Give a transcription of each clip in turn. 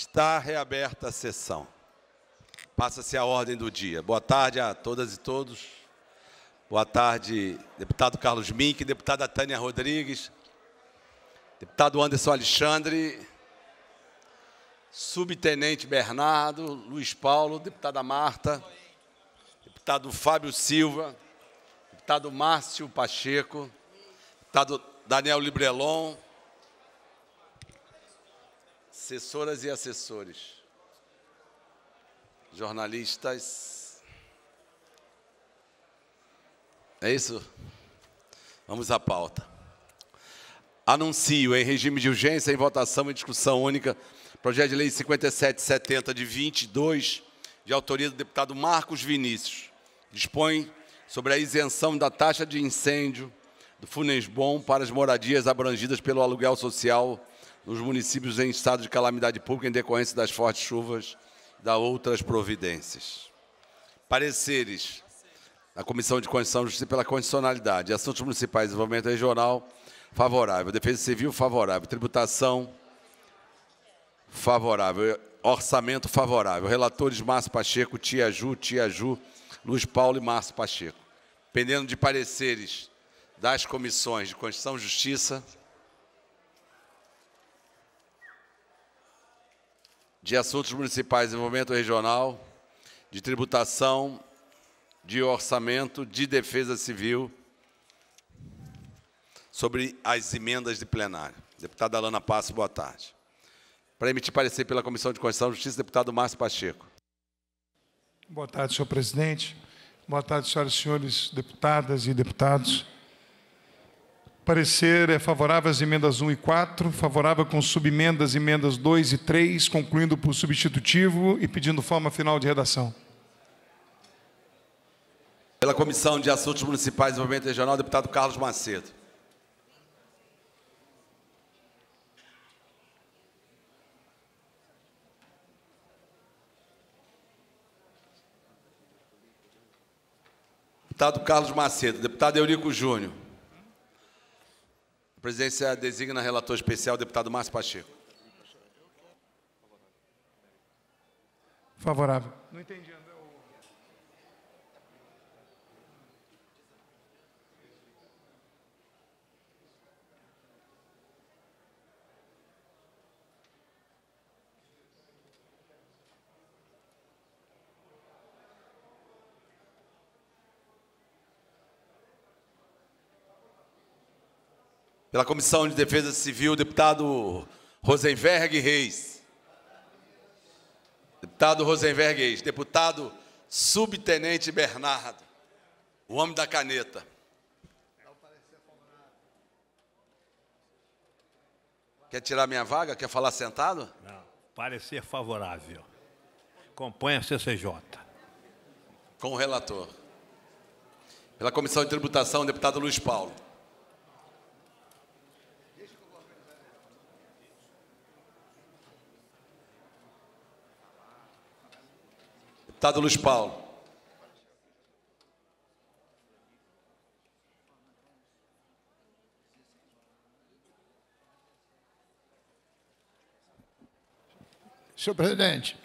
Está reaberta a sessão. Passa-se a ordem do dia. Boa tarde a todas e todos. Boa tarde, deputado Carlos Mink, deputada Tânia Rodrigues, deputado Anderson Alexandre, subtenente Bernardo, Luiz Paulo, deputada Marta, deputado Fábio Silva, deputado Márcio Pacheco, deputado Daniel Librelon, assessoras e assessores, jornalistas. É isso? Vamos à pauta. Anuncio em regime de urgência, em votação e discussão única, projeto de lei 5770 de 22, de autoria do deputado Marcos Vinícius. Dispõe sobre a isenção da taxa de incêndio do Funesbom para as moradias abrangidas pelo aluguel social nos municípios em estado de calamidade pública em decorrência das fortes chuvas da outras providências. Pareceres da Comissão de Constituição e Justiça pela condicionalidade, Assuntos Municipais e Desenvolvimento Regional, favorável. Defesa Civil, favorável. Tributação, favorável. Orçamento, favorável. Relatores, Márcio Pacheco, Tia Ju, Tia Ju, Luiz Paulo e Márcio Pacheco. Pendendo de pareceres das comissões de Constituição e Justiça, de Assuntos Municipais, Desenvolvimento Regional, de Tributação, de Orçamento, de Defesa Civil, sobre as emendas de plenário. Deputada Alana Passo, boa tarde. Para emitir parecer pela Comissão de Constituição e Justiça, deputado Márcio Pacheco. Boa tarde, senhor presidente. Boa tarde, senhoras e senhores deputadas e deputados parecer é favorável às emendas 1 e 4, favorável com subemendas, emendas 2 e 3, concluindo por substitutivo e pedindo forma final de redação. Pela Comissão de Assuntos Municipais e Desenvolvimento Regional, deputado Carlos Macedo. Deputado Carlos Macedo, deputado Eurico Júnior. A presidência designa relator especial o deputado Márcio Pacheco. Favorável. Não entendi. Pela Comissão de Defesa Civil, deputado Rosenberg Reis. Deputado Rosenberg Reis. Deputado Subtenente Bernardo. O homem da caneta. Quer tirar minha vaga? Quer falar sentado? Não. Parecer favorável. Compõe a CCJ. Com o relator. Pela Comissão de Tributação, deputado Luiz Paulo. Tado Luiz Paulo. Senhor presidente,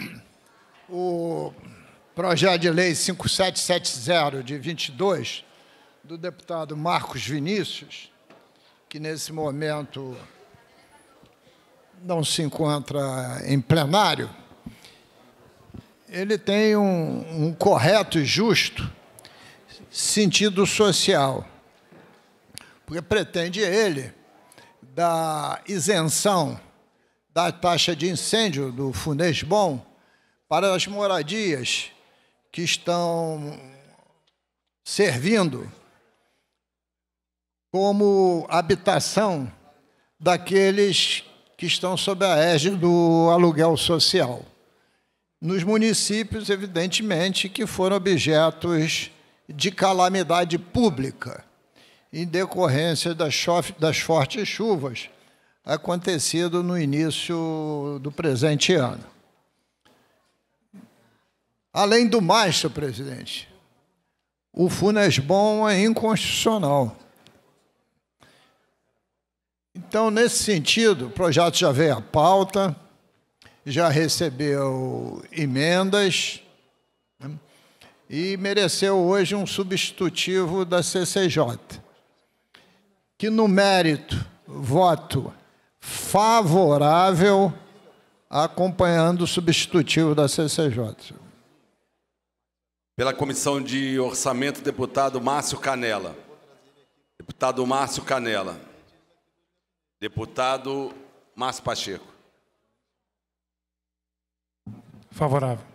o projeto de lei 5770 de 22 do deputado Marcos Vinícius, que nesse momento não se encontra em plenário, ele tem um, um correto e justo sentido social, porque pretende ele da isenção da taxa de incêndio do Fundesbom para as moradias que estão servindo como habitação daqueles que estão sob a égide do aluguel social nos municípios, evidentemente, que foram objetos de calamidade pública, em decorrência das, fortes chuvas acontecido no início do presente ano. Além do mais, senhor presidente, o Funesbon é inconstitucional. Então, nesse sentido, o projeto já veio à pauta, já recebeu emendas né? e mereceu hoje um substitutivo da CCJ, que no mérito, voto favorável, acompanhando o substitutivo da CCJ. Pela Comissão de Orçamento, deputado Márcio Canela. Deputado Márcio Canela. Deputado Márcio Pacheco favorável.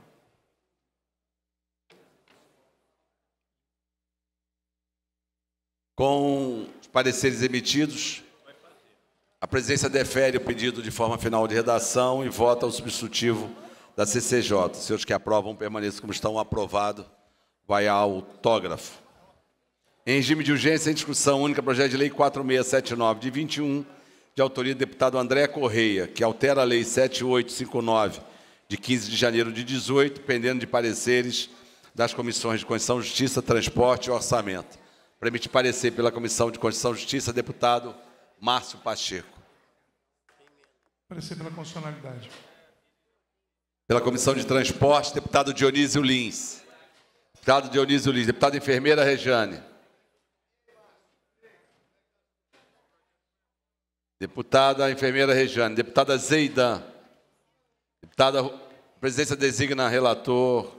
Com os pareceres emitidos, a presidência defere o pedido de forma final de redação e vota o substitutivo da CCJ. Se os que aprovam permaneçam como estão, aprovado vai ao autógrafo. Em regime de urgência, em discussão única, projeto de lei 4679 de 21, de autoria do deputado André Correia, que altera a lei 7859 de 15 de janeiro de 18, pendendo de pareceres das comissões de Constituição, Justiça, Transporte e Orçamento. Para emitir parecer pela Comissão de Constituição e Justiça, deputado Márcio Pacheco. Parecer pela constitucionalidade. Pela Comissão de Transporte, deputado Dionísio Lins. Deputado Dionísio Lins. Deputada enfermeira Rejane. Deputada enfermeira Rejane. Deputada Zeidan. Deputada, a presidência designa relator,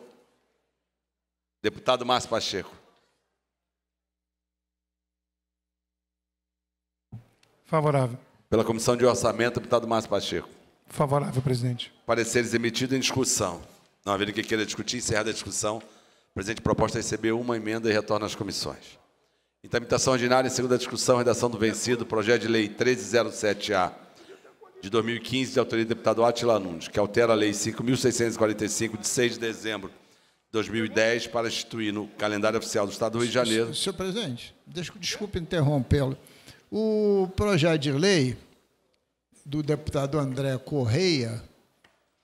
deputado Márcio Pacheco. Favorável. Pela Comissão de Orçamento, deputado Márcio Pacheco. Favorável, presidente. Pareceres emitidos em discussão. Não havendo que queira discutir, encerrada a discussão, o presidente proposta receber uma emenda e retorna às comissões. Intermitação ordinária, em segunda discussão, redação do vencido, projeto de lei 1307-A de 2015, de autoria do deputado Atila Nunes, que altera a Lei 5.645, de 6 de dezembro de 2010, para instituir no calendário oficial do Estado do Rio de Janeiro. Senhor presidente, desculpe interrompê-lo. O projeto de lei do deputado André Correia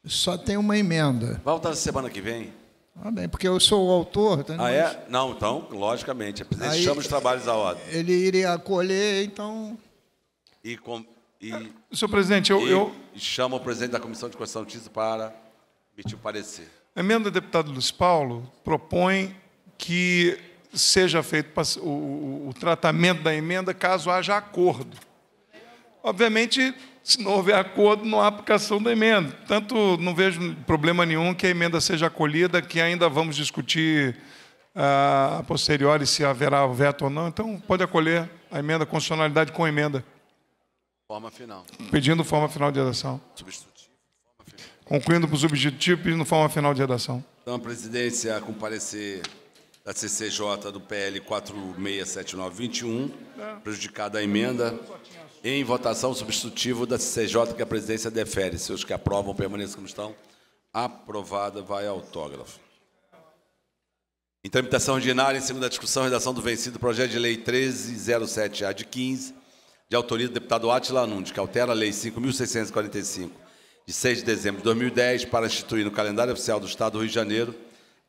só tem uma emenda. Vai voltar semana que vem? Ah, bem, porque eu sou o autor. Então ah, é? Não, então, logicamente. A presidente chama os trabalhos à ordem. Ele iria acolher, então. E com... E, Senhor presidente, eu, eu... chamo o presidente da Comissão de Constituição de Justiça para emitir o parecer. A emenda do deputado Luiz Paulo propõe que seja feito o, o, o tratamento da emenda caso haja acordo. Obviamente, se não houver acordo, não há aplicação da emenda. Tanto não vejo problema nenhum que a emenda seja acolhida, que ainda vamos discutir ah, a posteriori se haverá veto ou não. Então, pode acolher a emenda, constitucionalidade com a emenda. Forma final. Pedindo forma final de redação. Substitutivo. Concluindo para o substitutivo, pedindo forma final de redação. Então, a presidência, a comparecer da CCJ do PL 467921, prejudicada a emenda, em votação substitutivo da CCJ que a presidência defere. Se os que aprovam permaneçam como estão, aprovada, vai autógrafo. Em tramitação ordinária, em segunda discussão, redação do vencido projeto de lei 1307-A de 15, de autoria do deputado Atila Nunes, que altera a Lei 5.645, de 6 de dezembro de 2010, para instituir no calendário oficial do Estado do Rio de Janeiro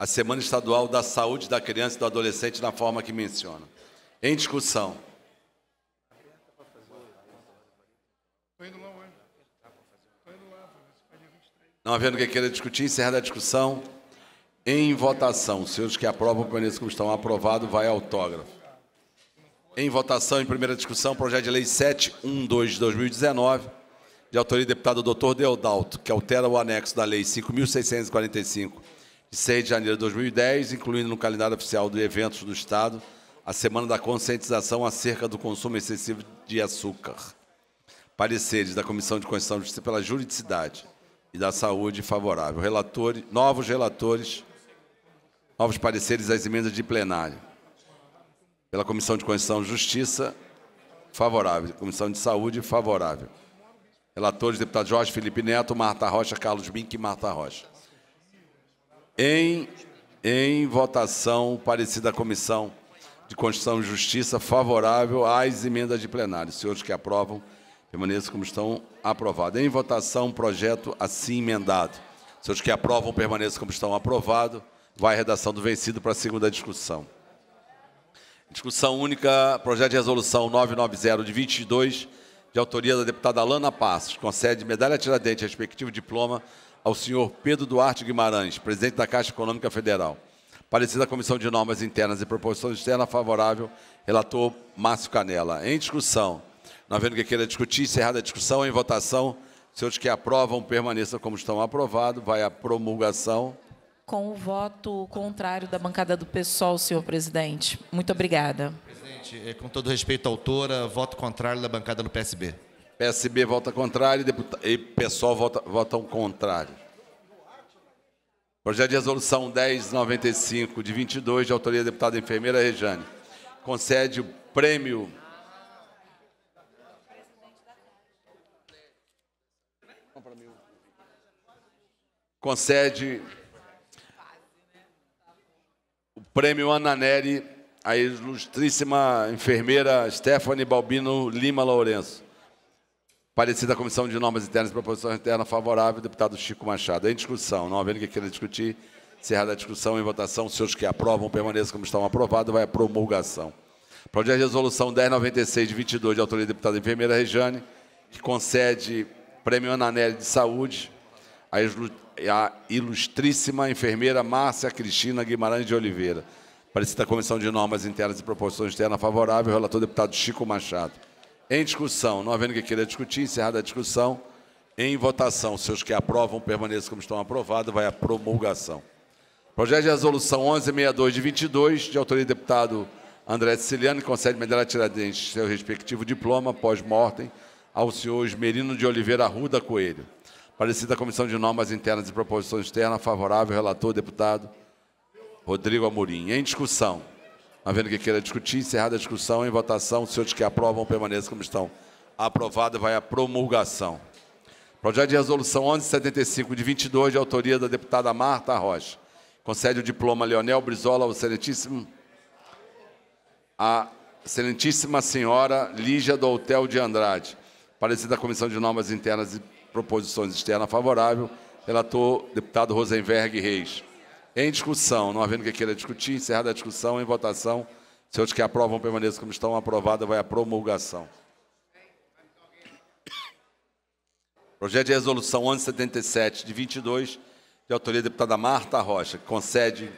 a Semana Estadual da Saúde da Criança e do Adolescente na forma que menciona. Em discussão. Não havendo quem queira discutir, encerra a discussão. Em votação, os senhores que aprovam, permaneçam como estão. Aprovado, vai autógrafo. Em votação, em primeira discussão, projeto de lei 712 de 2019, de autoria do deputado Dr. Deodalto, que altera o anexo da lei 5645 de 6 de janeiro de 2010, incluindo no calendário oficial de eventos do Estado a Semana da Conscientização acerca do consumo excessivo de açúcar. Pareceres da Comissão de Constituição e Justiça pela Juridicidade e da Saúde favorável. novos relatores, novos pareceres às emendas de plenário pela Comissão de Constituição e Justiça, favorável. Comissão de Saúde, favorável. Relatores, deputado Jorge Felipe Neto, Marta Rocha, Carlos Bink e Marta Rocha. Em, em votação, parecida à Comissão de Constituição e Justiça, favorável às emendas de plenário. Senhores que aprovam, permaneçam como estão aprovados. Em votação, projeto assim emendado. Senhores que aprovam, permaneçam como estão aprovado. Vai a redação do vencido para a segunda discussão. Discussão única, projeto de resolução 990 de 22, de autoria da deputada Alana Passos, concede medalha Tiradentes, respectivo diploma, ao senhor Pedro Duarte Guimarães, presidente da Caixa Econômica Federal. Parecida à Comissão de Normas Internas e Proposições Externas, favorável, relator Márcio Canela. Em discussão, não havendo que queira discutir, encerrada a discussão, em votação, senhores que aprovam, permaneçam como estão aprovado, vai à promulgação com o voto contrário da bancada do PSOL, senhor presidente. Muito obrigada. Presidente, é, com todo respeito à autora, voto contrário da bancada do PSB. PSB vota contrário e PSOL vota, votam contrário. Projeto de resolução 1095 de 22, de autoria da deputada enfermeira Rejane. Concede o prêmio. Concede Prêmio Ananeri, à ilustríssima enfermeira Stephanie Balbino Lima Lourenço. Parecer à Comissão de Normas Internas e Proposição Interna favorável, deputado Chico Machado. Em discussão, não havendo que queira discutir, encerrada a discussão em votação, os senhores que aprovam permaneçam como estão aprovados, vai à promulgação. Projeto de resolução 1096 de 22, de autoria da deputada enfermeira Rejane, que concede Prêmio Ananelli de Saúde a ilustríssima enfermeira Márcia Cristina Guimarães de Oliveira. Parecida Comissão de Normas Internas e Proporções Externa favorável, relator deputado Chico Machado. Em discussão, não havendo que queira discutir, encerrada a discussão. Em votação, seus que aprovam permaneçam como estão aprovados, vai à promulgação. Projeto de resolução 1162 de 22, de autoria do deputado André Siciliano, que concede medalha Tiradentes, seu respectivo diploma, pós-mortem, ao senhor Esmerino de Oliveira Ruda Coelho. Parecida Comissão de Normas Internas e Proposições Externas, favorável, relator, deputado Rodrigo Amorim. Em discussão, havendo tá que queira discutir, encerrada a discussão, em votação, os senhores que aprovam, permaneçam como estão. Aprovado, vai a promulgação. Projeto de resolução 1175 de 22, de autoria da deputada Marta Rocha. Concede o diploma Leonel Brizola ao excelentíssimo a excelentíssima senhora Lígia do Hotel de Andrade, parecida da Comissão de Normas Internas e proposições externas favorável. Relator, deputado Rosenberg Reis. Em discussão, não havendo que queira discutir, encerrada a discussão, em votação, senhores que aprovam permaneçam como estão, aprovada vai a promulgação. Projeto de resolução 1177 de 22, de autoria da deputada Marta Rocha, que concede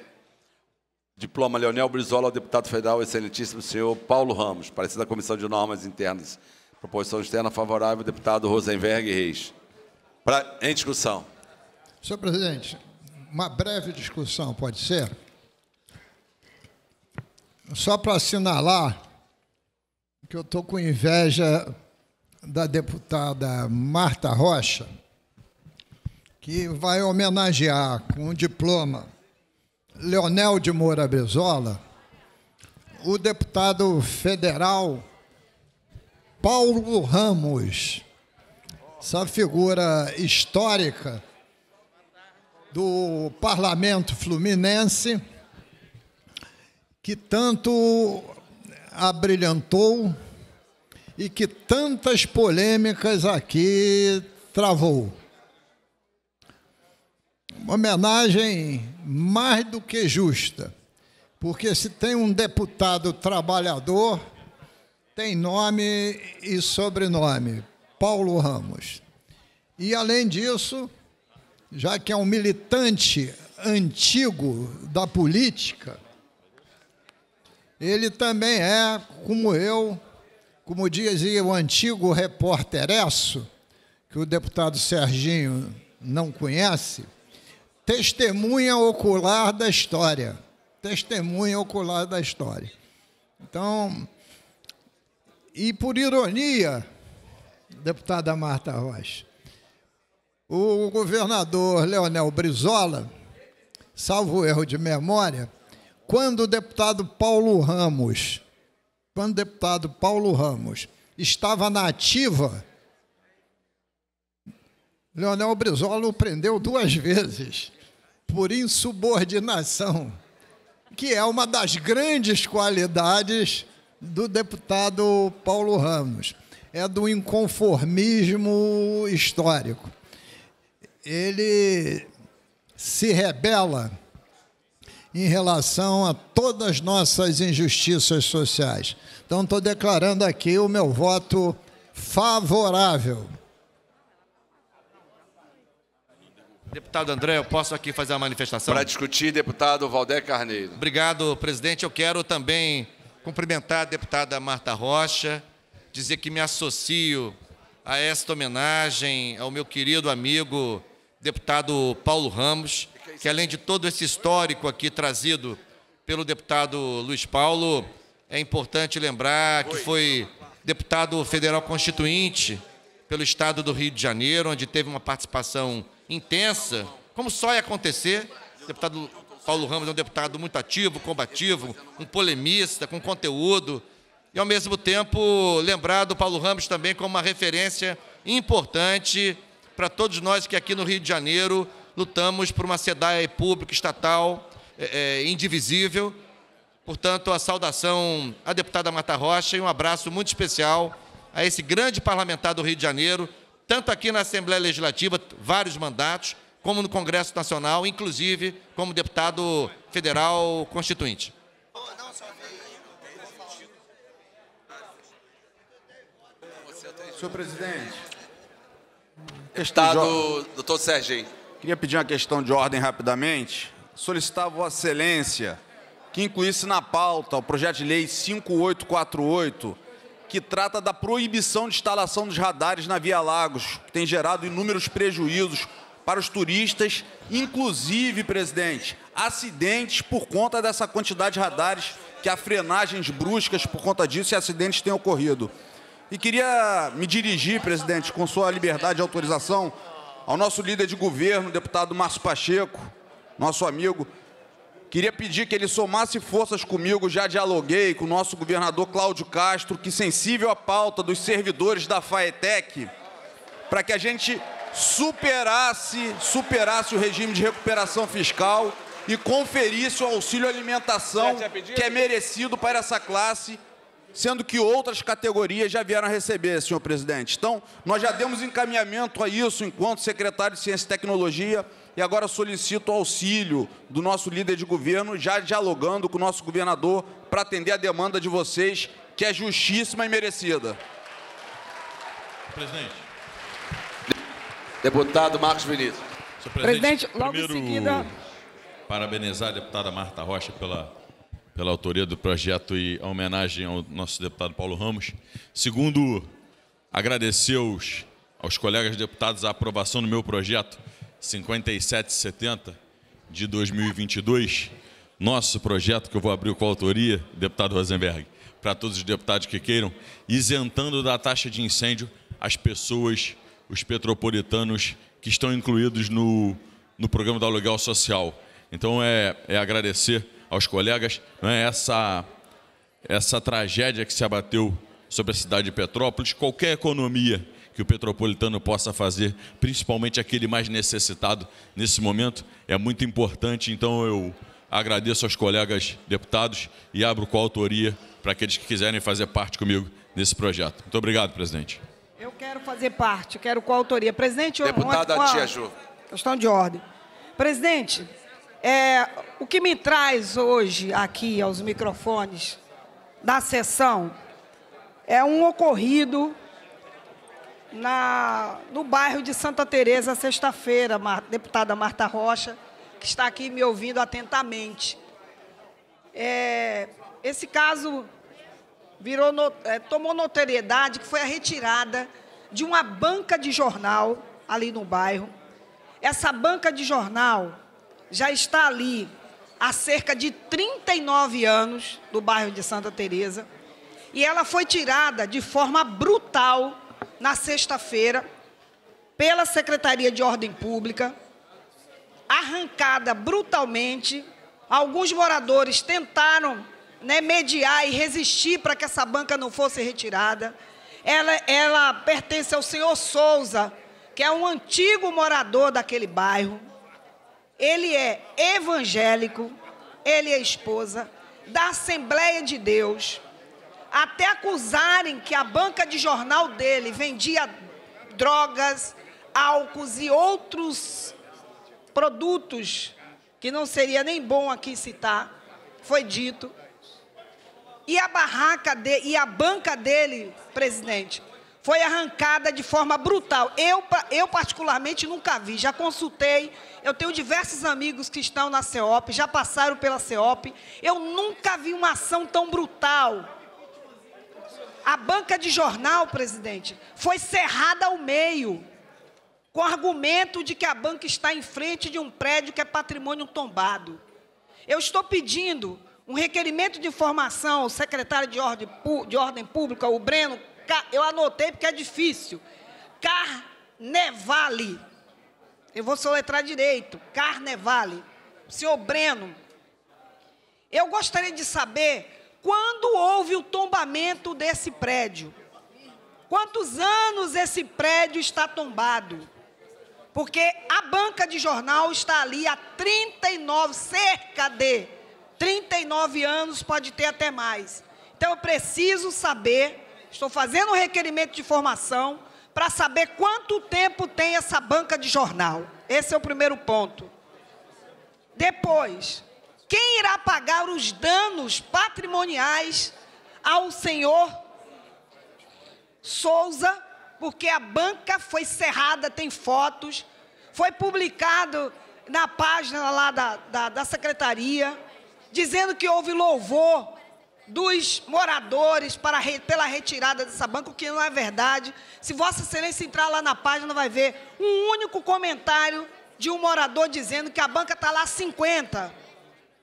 diploma Leonel Brizola ao deputado federal excelentíssimo senhor Paulo Ramos, parecer da Comissão de Normas Internas. Proposição externa favorável, deputado Rosenberg Reis. Pra, em discussão. Senhor presidente, uma breve discussão, pode ser? Só para assinalar que eu estou com inveja da deputada Marta Rocha, que vai homenagear com um diploma Leonel de Moura Bezola, o deputado federal Paulo Ramos essa figura histórica do parlamento fluminense, que tanto abrilhantou e que tantas polêmicas aqui travou. Uma homenagem mais do que justa, porque se tem um deputado trabalhador, tem nome e sobrenome. Paulo Ramos. E além disso, já que é um militante antigo da política, ele também é, como eu, como dizia o antigo repórter Eso, que o deputado Serginho não conhece, testemunha ocular da história. Testemunha ocular da história. Então, e por ironia, deputada Marta Rocha. O governador Leonel Brizola, salvo erro de memória, quando o deputado Paulo Ramos, quando o deputado Paulo Ramos estava na ativa, Leonel Brizola o prendeu duas vezes por insubordinação, que é uma das grandes qualidades do deputado Paulo Ramos é do inconformismo histórico. Ele se rebela em relação a todas as nossas injustiças sociais. Então, estou declarando aqui o meu voto favorável. Deputado André, eu posso aqui fazer a manifestação? Para discutir, deputado Valdé Carneiro. Obrigado, presidente. Eu quero também cumprimentar a deputada Marta Rocha, dizer que me associo a esta homenagem ao meu querido amigo deputado Paulo Ramos, que além de todo esse histórico aqui trazido pelo deputado Luiz Paulo, é importante lembrar que foi deputado federal constituinte pelo estado do Rio de Janeiro, onde teve uma participação intensa, como só ia acontecer. O deputado Paulo Ramos é um deputado muito ativo, combativo, um polemista, com conteúdo, e, ao mesmo tempo, lembrar do Paulo Ramos também como uma referência importante para todos nós que aqui no Rio de Janeiro lutamos por uma SEDAE pública, estatal, é, é, indivisível. Portanto, a saudação à deputada Mata Rocha e um abraço muito especial a esse grande parlamentar do Rio de Janeiro, tanto aqui na Assembleia Legislativa, vários mandatos, como no Congresso Nacional, inclusive como deputado federal constituinte. Senhor presidente. Estado, doutor Sérgio. Queria pedir uma questão de ordem rapidamente. Solicitar a Vossa Excelência que incluísse na pauta o projeto de lei 5848, que trata da proibição de instalação dos radares na Via Lagos, que tem gerado inúmeros prejuízos para os turistas, inclusive, presidente, acidentes por conta dessa quantidade de radares, que há frenagens bruscas por conta disso e acidentes têm ocorrido. E queria me dirigir, presidente, com sua liberdade e autorização, ao nosso líder de governo, deputado Márcio Pacheco, nosso amigo. Queria pedir que ele somasse forças comigo, já dialoguei com o nosso governador Cláudio Castro, que sensível à pauta dos servidores da FAETEC, para que a gente superasse, superasse o regime de recuperação fiscal e conferisse o auxílio alimentação é que é merecido para essa classe sendo que outras categorias já vieram a receber, senhor presidente. Então, nós já demos encaminhamento a isso enquanto secretário de Ciência e Tecnologia e agora solicito o auxílio do nosso líder de governo, já dialogando com o nosso governador para atender a demanda de vocês, que é justíssima e merecida. Presidente. Deputado Marcos Vinícius. Senhor presidente, presidente logo primeiro, em seguida... parabenizar a deputada Marta Rocha pela pela autoria do projeto e a homenagem ao nosso deputado Paulo Ramos. Segundo, agradecer aos, aos colegas deputados a aprovação do meu projeto 5770 de 2022, nosso projeto que eu vou abrir com a autoria, deputado Rosenberg, para todos os deputados que queiram, isentando da taxa de incêndio as pessoas, os petropolitanos que estão incluídos no, no programa do aluguel social. Então é, é agradecer aos colegas né, essa, essa tragédia que se abateu sobre a cidade de Petrópolis. Qualquer economia que o petropolitano possa fazer, principalmente aquele mais necessitado nesse momento, é muito importante. Então eu agradeço aos colegas deputados e abro coautoria para aqueles que quiserem fazer parte comigo nesse projeto. Muito obrigado, presidente. Eu quero fazer parte, quero coautoria. Presidente, deputada Tia Ju. Questão de ordem. Presidente, é, o que me traz hoje aqui aos microfones da sessão é um ocorrido na, no bairro de Santa Teresa, sexta-feira, Mar, deputada Marta Rocha, que está aqui me ouvindo atentamente. É, esse caso virou no, é, tomou notoriedade que foi a retirada de uma banca de jornal ali no bairro. Essa banca de jornal já está ali há cerca de 39 anos, do bairro de Santa Teresa, e ela foi tirada de forma brutal na sexta-feira pela Secretaria de Ordem Pública, arrancada brutalmente. Alguns moradores tentaram né, mediar e resistir para que essa banca não fosse retirada. Ela, ela pertence ao senhor Souza, que é um antigo morador daquele bairro, ele é evangélico, ele é esposa da Assembleia de Deus. Até acusarem que a banca de jornal dele vendia drogas, álcools e outros produtos que não seria nem bom aqui citar, foi dito. E a barraca de, e a banca dele, presidente, foi arrancada de forma brutal. Eu, eu particularmente, nunca vi, já consultei. Eu tenho diversos amigos que estão na CEOP, já passaram pela CEOP. Eu nunca vi uma ação tão brutal. A banca de jornal, presidente, foi cerrada ao meio, com argumento de que a banca está em frente de um prédio que é patrimônio tombado. Eu estou pedindo um requerimento de informação ao secretário de ordem, de ordem pública, o Breno eu anotei porque é difícil. Carnevale. Eu vou soletrar direito. Carnevale. Senhor Breno, eu gostaria de saber quando houve o tombamento desse prédio. Quantos anos esse prédio está tombado? Porque a banca de jornal está ali há 39, cerca de 39 anos, pode ter até mais. Então eu preciso saber Estou fazendo um requerimento de informação para saber quanto tempo tem essa banca de jornal. Esse é o primeiro ponto. Depois, quem irá pagar os danos patrimoniais ao senhor Souza, porque a banca foi cerrada, tem fotos, foi publicado na página lá da, da, da secretaria, dizendo que houve louvor dos moradores para, pela retirada dessa banca, o que não é verdade. Se Vossa Excelência entrar lá na página, vai ver um único comentário de um morador dizendo que a banca está lá há 50,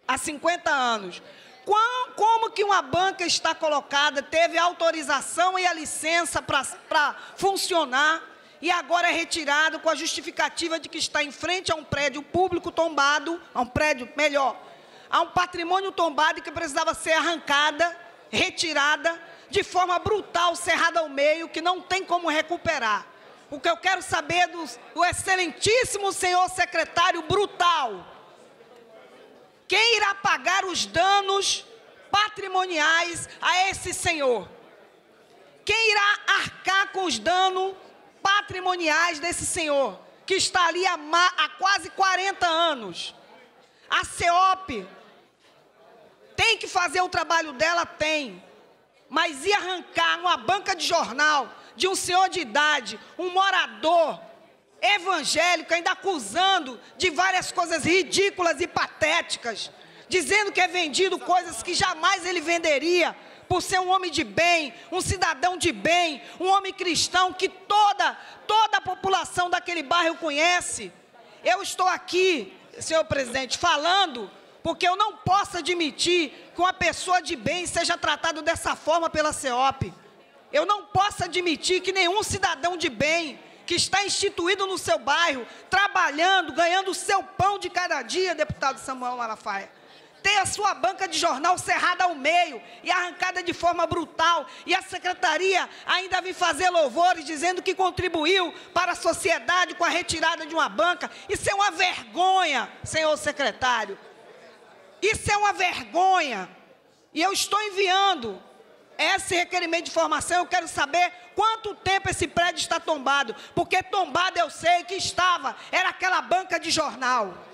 há 50 anos. Como, como que uma banca está colocada, teve autorização e a licença para funcionar e agora é retirado com a justificativa de que está em frente a um prédio público tombado, a um prédio, melhor, Há um patrimônio tombado que precisava ser arrancada, retirada, de forma brutal, cerrada ao meio, que não tem como recuperar. O que eu quero saber é do, do excelentíssimo senhor secretário brutal. Quem irá pagar os danos patrimoniais a esse senhor? Quem irá arcar com os danos patrimoniais desse senhor, que está ali há, há quase 40 anos? A CEOP tem que fazer o trabalho dela? Tem. Mas ir arrancar uma banca de jornal de um senhor de idade, um morador evangélico, ainda acusando de várias coisas ridículas e patéticas, dizendo que é vendido coisas que jamais ele venderia, por ser um homem de bem, um cidadão de bem, um homem cristão que toda toda a população daquele bairro conhece. Eu estou aqui senhor presidente, falando, porque eu não posso admitir que uma pessoa de bem seja tratada dessa forma pela CEOP. Eu não posso admitir que nenhum cidadão de bem que está instituído no seu bairro, trabalhando, ganhando o seu pão de cada dia, deputado Samuel Malafaia, ter a sua banca de jornal cerrada ao meio e arrancada de forma brutal, e a secretaria ainda vir fazer louvores dizendo que contribuiu para a sociedade com a retirada de uma banca. Isso é uma vergonha, senhor secretário. Isso é uma vergonha. E eu estou enviando esse requerimento de informação, eu quero saber quanto tempo esse prédio está tombado, porque tombado eu sei que estava, era aquela banca de jornal.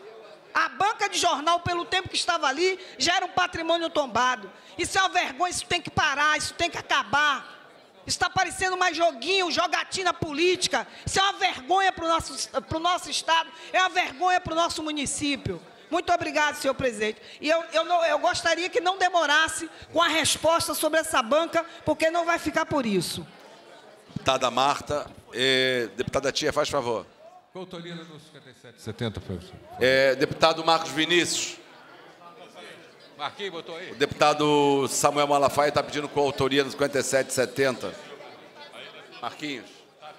A banca de jornal, pelo tempo que estava ali, já era um patrimônio tombado. Isso é uma vergonha, isso tem que parar, isso tem que acabar. Está parecendo mais joguinho, jogatina política. Isso é uma vergonha para o nosso, o nosso Estado, é uma vergonha para o nosso município. Muito obrigado, senhor presidente. E eu, eu, não, eu gostaria que não demorasse com a resposta sobre essa banca, porque não vai ficar por isso. Deputada Marta, eh, deputada Tia, faz favor. Coutolino no 57, 70, professor. É, deputado Marcos Vinícius. Marquinhos, botou aí. O deputado Samuel Malafaia está pedindo coautoria no 5770. Marquinhos,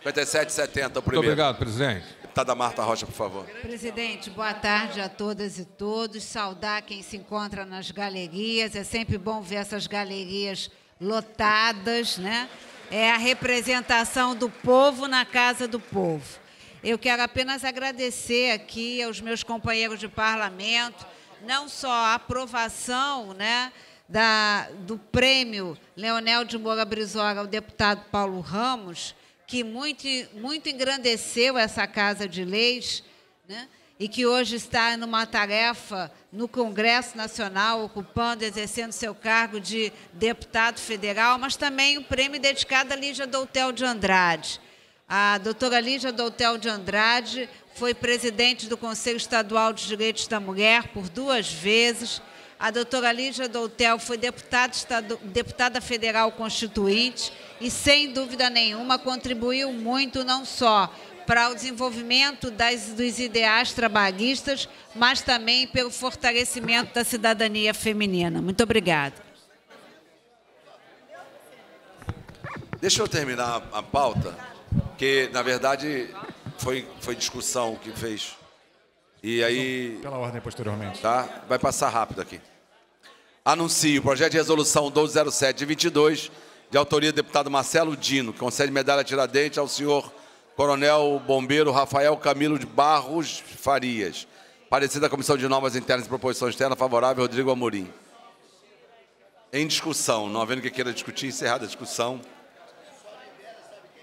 5770, o primeiro. Muito obrigado, presidente. Deputada Marta Rocha, por favor. Presidente, boa tarde a todas e todos. Saudar quem se encontra nas galerias. É sempre bom ver essas galerias lotadas, né? É a representação do povo na casa do povo. Eu quero apenas agradecer aqui aos meus companheiros de parlamento, não só a aprovação né, da, do prêmio Leonel de Moura Brizola ao deputado Paulo Ramos, que muito, muito engrandeceu essa Casa de Leis, né, e que hoje está numa tarefa no Congresso Nacional, ocupando, exercendo seu cargo de deputado federal, mas também o prêmio dedicado a Lígia Doutel de Andrade. A doutora Lídia Doutel de Andrade foi presidente do Conselho Estadual de Direitos da Mulher por duas vezes. A doutora Lídia Doutel foi deputada, estadu... deputada federal constituinte e, sem dúvida nenhuma, contribuiu muito não só para o desenvolvimento das, dos ideais trabalhistas, mas também pelo fortalecimento da cidadania feminina. Muito obrigada. Deixa eu terminar a pauta. Que, na verdade, foi, foi discussão que fez. E então, aí. Pela ordem posteriormente. Tá? Vai passar rápido aqui. Anuncio o projeto de resolução 1207 de 22, de autoria do deputado Marcelo Dino, que concede medalha tiradente ao senhor Coronel Bombeiro Rafael Camilo de Barros Farias. parecido da Comissão de Normas Internas e Proposição Externa favorável, Rodrigo Amorim. Em discussão, não havendo que queira discutir, encerrada a discussão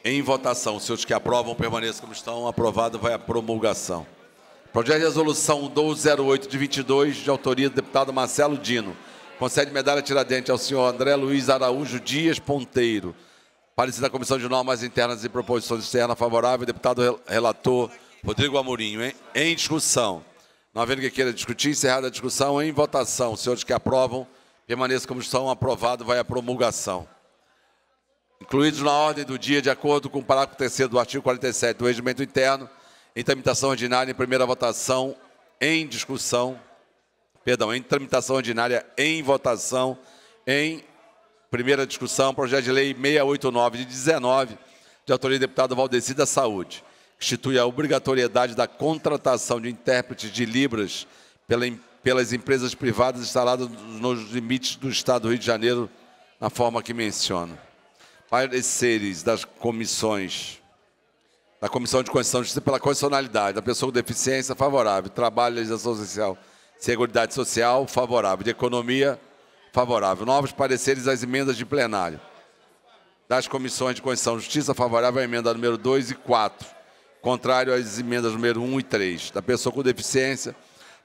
em votação. Se os que aprovam permaneçam como estão, aprovado vai à promulgação. Projeto de resolução 1208 de 22, de autoria do deputado Marcelo Dino. Concede medalha Tiradentes ao senhor André Luiz Araújo Dias Ponteiro. Parecer da Comissão de Normas Internas e Proposições Externas favorável, deputado relator Rodrigo Amorim. Em, em discussão. Não havendo que queira discutir, encerrada a discussão, em votação. Senhores que aprovam, permaneçam como estão, aprovado, vai à promulgação incluídos na ordem do dia de acordo com o parágrafo 3 do artigo 47 do Regimento Interno, em tramitação ordinária em primeira votação, em discussão, perdão, em tramitação ordinária em votação, em primeira discussão, projeto de lei 689 de 19, de autoria do deputado Valdeci da Saúde, que institui a obrigatoriedade da contratação de intérpretes de Libras pela, pelas empresas privadas instaladas nos limites do Estado do Rio de Janeiro, na forma que menciono pareceres das comissões, da Comissão de Constituição e Justiça pela constitucionalidade, da pessoa com deficiência, favorável, trabalho, legislação social, seguridade social, favorável, de economia, favorável. Novos pareceres às emendas de plenário. Das comissões de Constituição e Justiça, favorável à emenda número 2 e 4. Contrário às emendas número 1 e 3. Da pessoa com deficiência,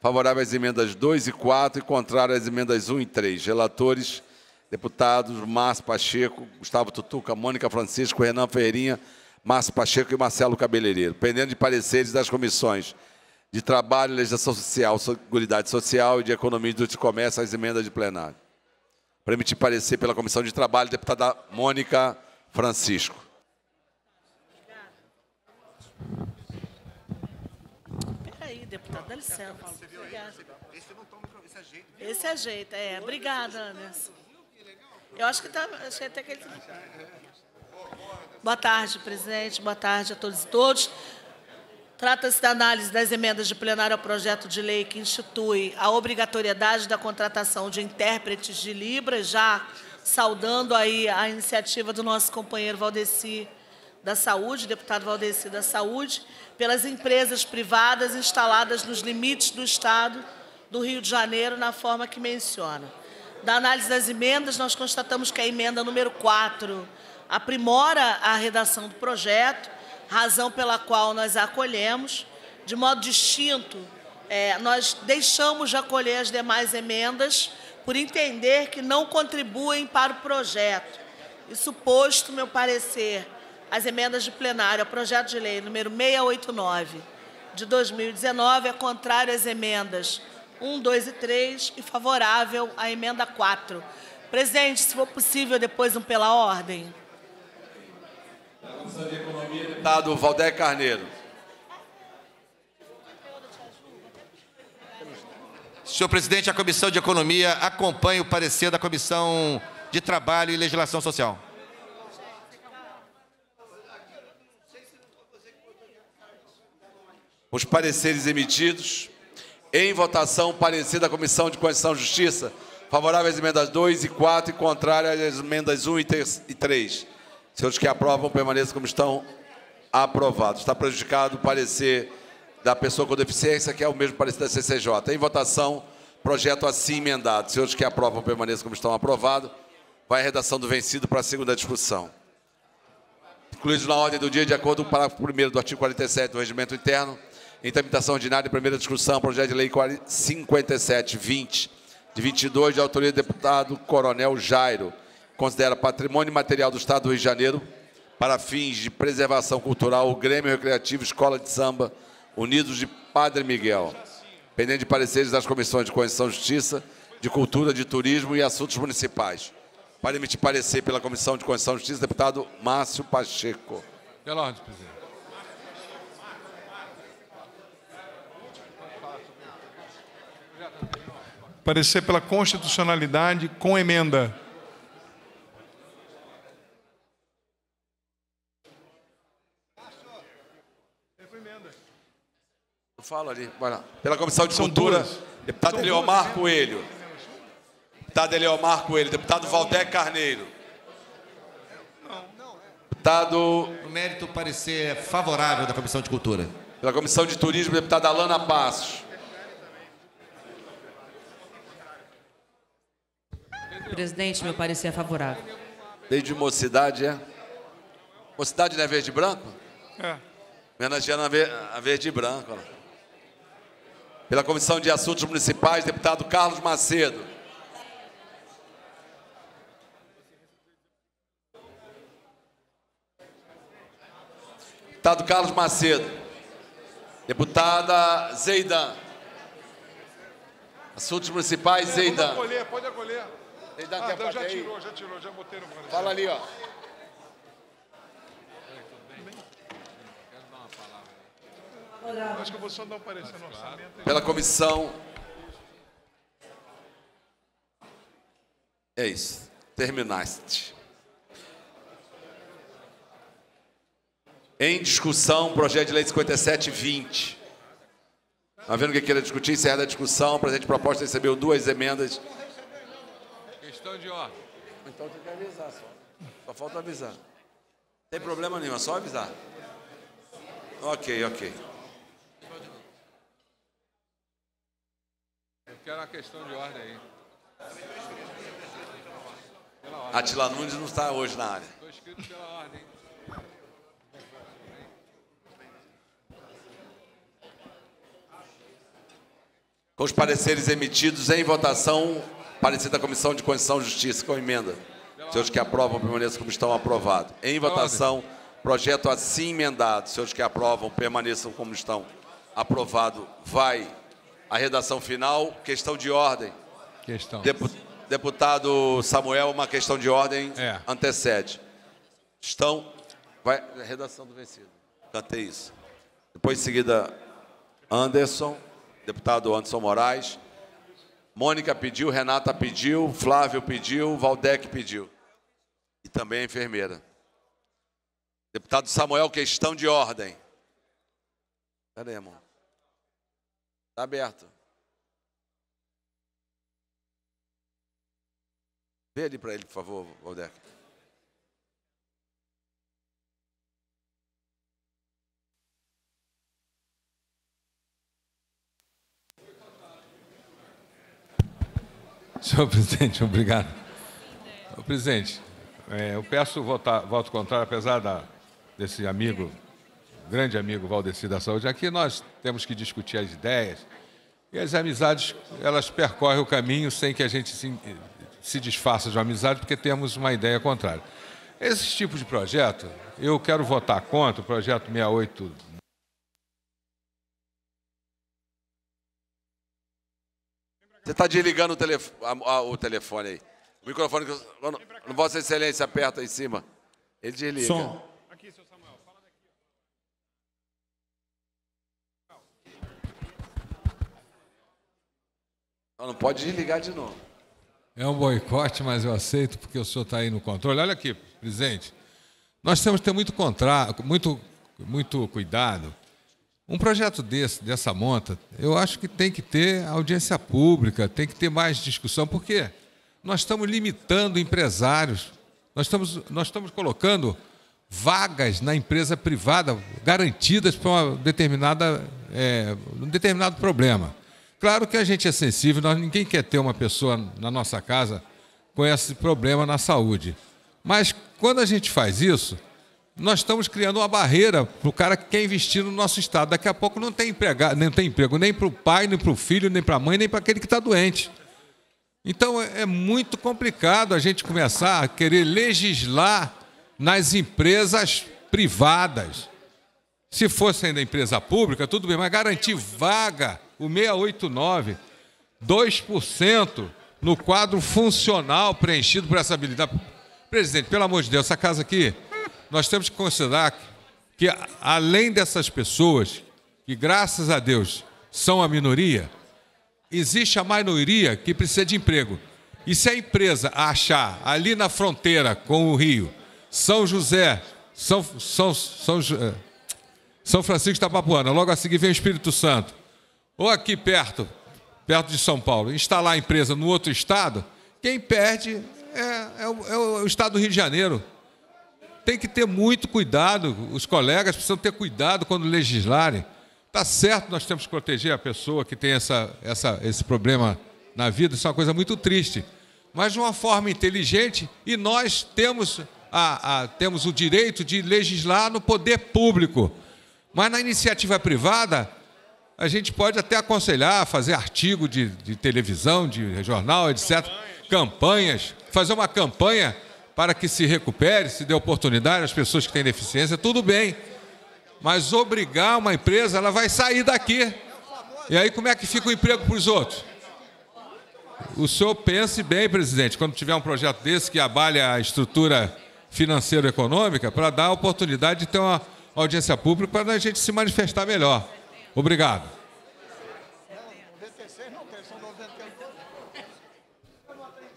favorável às emendas 2 e 4 e contrário às emendas 1 e 3. Relatores, deputados Márcio Pacheco, Gustavo Tutuca, Mônica Francisco, Renan Ferreirinha, Márcio Pacheco e Marcelo Cabeleireiro, pendendo de pareceres das comissões de Trabalho, Legislação Social, Seguridade Social e de Economia, Indústria e Comércio às emendas de plenário. Para emitir parecer pela Comissão de Trabalho, deputada Mônica Francisco. Peraí, deputado, dá licença. Obrigada. Esse ajeita, é, é. Obrigada, Anderson. Eu acho que tá, achei até que ele... Tá- Boa tarde, presidente. Boa tarde a todos e todos. Trata-se da análise das emendas de plenário ao projeto de lei que institui a obrigatoriedade da contratação de intérpretes de Libras, já saudando aí a iniciativa do nosso companheiro Valdeci da Saúde, deputado Valdeci da Saúde, pelas empresas privadas instaladas nos limites do Estado do Rio de Janeiro, na forma que menciona da análise das emendas, nós constatamos que a emenda número 4 aprimora a redação do projeto, razão pela qual nós a acolhemos. De modo distinto, é, nós deixamos de acolher as demais emendas por entender que não contribuem para o projeto. Isso posto, meu parecer, as emendas de plenário ao projeto de lei número 689 de 2019 é contrário às emendas 1, 2 e 3 e favorável à emenda 4. Presidente, se for possível, depois um pela ordem. Da Comissão de Economia, deputado Valdec Carneiro. Senhor presidente, a Comissão de Economia acompanha o parecer da Comissão de Trabalho e Legislação Social. Os pareceres emitidos em votação, parecer da Comissão de Constituição e Justiça, favorável às emendas 2 e 4 e contrária às emendas 1 e 3. Senhores que aprovam, permaneçam como estão aprovados. Está prejudicado o parecer da pessoa com deficiência, que é o mesmo parecer da CCJ. Em votação, projeto assim emendado. Senhores que aprovam, permaneçam como estão aprovados. Vai a redação do vencido para a segunda discussão. Incluído na ordem do dia, de acordo com o parágrafo 1 do artigo 47 do Regimento Interno, em tramitação ordinária, e primeira discussão, projeto de lei 5720, de 22, de autoria do deputado Coronel Jairo. Considera patrimônio material do Estado do Rio de Janeiro, para fins de preservação cultural, o Grêmio Recreativo Escola de Samba, Unidos de Padre Miguel. Pendente de pareceres das comissões de Constituição e Justiça, de Cultura, de Turismo e Assuntos Municipais. Para emitir parecer pela Comissão de Constituição e Justiça, deputado Márcio Pacheco. Pela ordem, presidente. parecer pela constitucionalidade com emenda. Eu falo ali, vai lá. Pela Comissão de São Cultura, duas. deputado Eliomar Coelho. Deputado Eliomar Coelho, deputado Valdé Carneiro. Deputado. No mérito, parecer favorável da Comissão de Cultura. Pela Comissão de Turismo, deputada Alana Passos. Presidente, meu parecer é favorável. Desde mocidade, é? Mocidade não é verde e branco? É. Homenageando a verde e branco. Pela Comissão de Assuntos Municipais, deputado Carlos Macedo. Deputado Carlos Macedo. Deputada Zeidan. Assuntos Municipais, Zeidan. Pode acolher, pode acolher. Ele dá ah, tempo não, já tirou, já tirou, já botei no guarda. Fala ali, ó. Acho que eu vou só dar uma parecer no orçamento. Pela comissão. É isso. Terminaste. Em discussão, projeto de lei 5720. Está vendo o que queira discutir? Encerrada é a discussão. O presente proposta recebeu duas emendas de Dior? Então tem que avisar só. Só falta avisar. tem problema nenhum, é só avisar. Ok, ok. Eu quero uma questão de ordem aí. Pela ordem. Atila Nunes não está hoje na área. Estou escrito pela ordem. Com os pareceres emitidos em votação, Parecer da Comissão de Constituição e Justiça com emenda. Senhores que aprovam, permaneçam como estão, aprovado. Em votação, projeto assim emendado. Senhores que aprovam, permaneçam como estão, aprovado. Vai a redação final. Questão de ordem. Questão. Depu deputado Samuel, uma questão de ordem é. antecede. Estão. Vai, redação do vencido. Cantei isso. Depois, em seguida, Anderson, deputado Anderson Moraes. Mônica pediu, Renata pediu, Flávio pediu, Valdec pediu. E também a enfermeira. Deputado Samuel, questão de ordem. Cadê, irmão? Está aberto. Vê ali para ele, por favor, Valdec. Senhor presidente, obrigado. presidente, é, eu peço votar, voto contrário, apesar da, desse amigo, grande amigo Valdeci da Saúde. Aqui nós temos que discutir as ideias e as amizades, elas percorrem o caminho sem que a gente se, se desfaça de uma amizade, porque temos uma ideia contrária. Esse tipo de projeto, eu quero votar contra o projeto 68 Você está desligando o, telef... ah, o telefone aí. O microfone que eu... Vossa Excelência aperta aí em cima. Ele desliga. Som. Aqui, seu Samuel. Fala daqui. Não, não pode desligar de novo. É um boicote, mas eu aceito porque o senhor está aí no controle. Olha aqui, presidente. Nós temos que ter muito, contra... muito, muito cuidado um projeto desse, dessa monta, eu acho que tem que ter audiência pública, tem que ter mais discussão, porque nós estamos limitando empresários, nós estamos, nós estamos colocando vagas na empresa privada garantidas para uma determinada, é, um determinado problema. Claro que a gente é sensível, nós, ninguém quer ter uma pessoa na nossa casa com esse problema na saúde. Mas quando a gente faz isso, nós estamos criando uma barreira para o cara que quer investir no nosso Estado. Daqui a pouco não tem, empregado, não tem emprego nem para o pai, nem para o filho, nem para a mãe, nem para aquele que está doente. Então é, é muito complicado a gente começar a querer legislar nas empresas privadas. Se fosse ainda empresa pública, tudo bem, mas garantir vaga, o 689, 2% no quadro funcional preenchido por essa habilidade. Presidente, pelo amor de Deus, essa casa aqui nós temos que considerar que, além dessas pessoas, que graças a Deus são a minoria, existe a maioria que precisa de emprego. E se a empresa achar ali na fronteira com o Rio, São José, São, São, São, eh, São Francisco da Papuana, logo a seguir vem o Espírito Santo, ou aqui perto, perto de São Paulo, instalar a empresa no outro estado, quem perde é, é, o, é o estado do Rio de Janeiro tem que ter muito cuidado, os colegas precisam ter cuidado quando legislarem. Está certo, nós temos que proteger a pessoa que tem essa, essa, esse problema na vida, isso é uma coisa muito triste. Mas de uma forma inteligente, e nós temos, a, a, temos o direito de legislar no poder público. Mas na iniciativa privada, a gente pode até aconselhar, fazer artigo de, de televisão, de jornal, etc. Campanhas. Fazer uma campanha para que se recupere, se dê oportunidade às pessoas que têm deficiência, tudo bem. Mas obrigar uma empresa, ela vai sair daqui. E aí como é que fica o emprego para os outros? O senhor pense bem, presidente, quando tiver um projeto desse que abale a estrutura financeiro-econômica, para dar a oportunidade de ter uma audiência pública para a gente se manifestar melhor. Obrigado.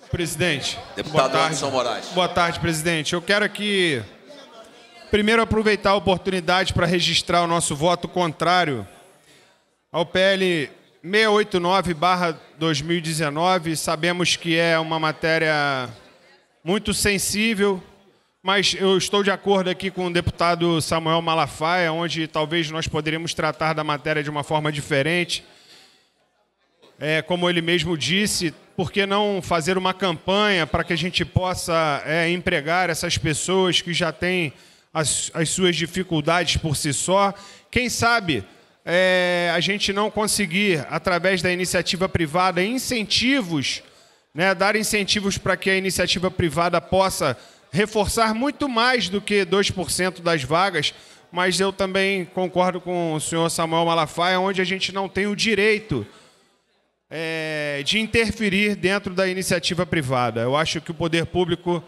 Presidente. Deputado Anderson Moraes. Boa tarde, presidente. Eu quero aqui, primeiro, aproveitar a oportunidade para registrar o nosso voto contrário ao PL 689-2019. Sabemos que é uma matéria muito sensível, mas eu estou de acordo aqui com o deputado Samuel Malafaia, onde talvez nós poderíamos tratar da matéria de uma forma diferente é, como ele mesmo disse, por que não fazer uma campanha para que a gente possa é, empregar essas pessoas que já têm as, as suas dificuldades por si só? Quem sabe é, a gente não conseguir, através da iniciativa privada, incentivos, né, dar incentivos para que a iniciativa privada possa reforçar muito mais do que 2% das vagas, mas eu também concordo com o senhor Samuel Malafaia, onde a gente não tem o direito é, de interferir dentro da iniciativa privada. Eu acho que o poder público,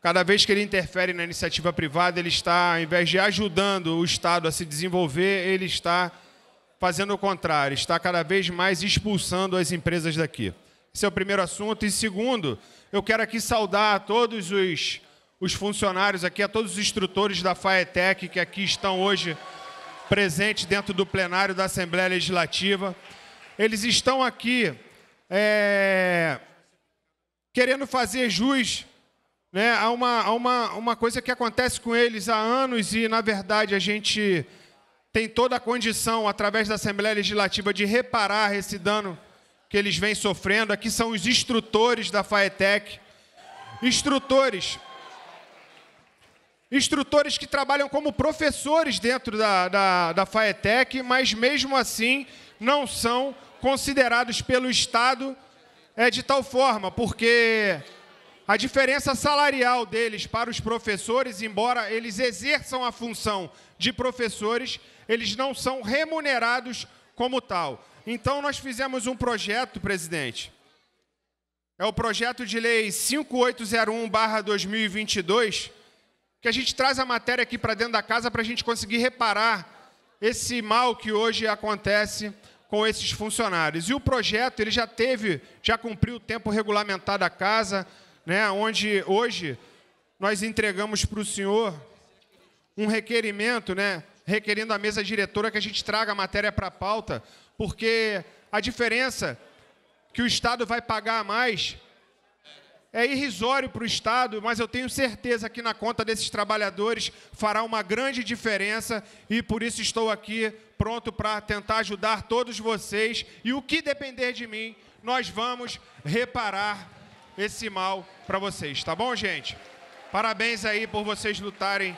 cada vez que ele interfere na iniciativa privada, ele está, ao invés de ajudando o Estado a se desenvolver, ele está fazendo o contrário, está cada vez mais expulsando as empresas daqui. Esse é o primeiro assunto. E segundo, eu quero aqui saudar a todos os, os funcionários aqui, a todos os instrutores da FAETEC que aqui estão hoje presentes dentro do plenário da Assembleia Legislativa eles estão aqui é, querendo fazer jus né, a, uma, a uma, uma coisa que acontece com eles há anos e, na verdade, a gente tem toda a condição, através da Assembleia Legislativa, de reparar esse dano que eles vêm sofrendo. Aqui são os instrutores da FAETEC. Instrutores. Instrutores que trabalham como professores dentro da, da, da FAETEC, mas mesmo assim não são considerados pelo Estado é de tal forma, porque a diferença salarial deles para os professores, embora eles exerçam a função de professores, eles não são remunerados como tal. Então, nós fizemos um projeto, presidente. É o projeto de lei 5801-2022, que a gente traz a matéria aqui para dentro da casa para a gente conseguir reparar esse mal que hoje acontece com esses funcionários. E o projeto ele já teve, já cumpriu o tempo regulamentar da casa, né, onde hoje nós entregamos para o senhor um requerimento, né, requerendo à mesa diretora que a gente traga a matéria para a pauta, porque a diferença que o Estado vai pagar a mais é irrisório para o Estado, mas eu tenho certeza que na conta desses trabalhadores fará uma grande diferença e por isso estou aqui pronto para tentar ajudar todos vocês. E o que depender de mim, nós vamos reparar esse mal para vocês, tá bom, gente? Parabéns aí por vocês lutarem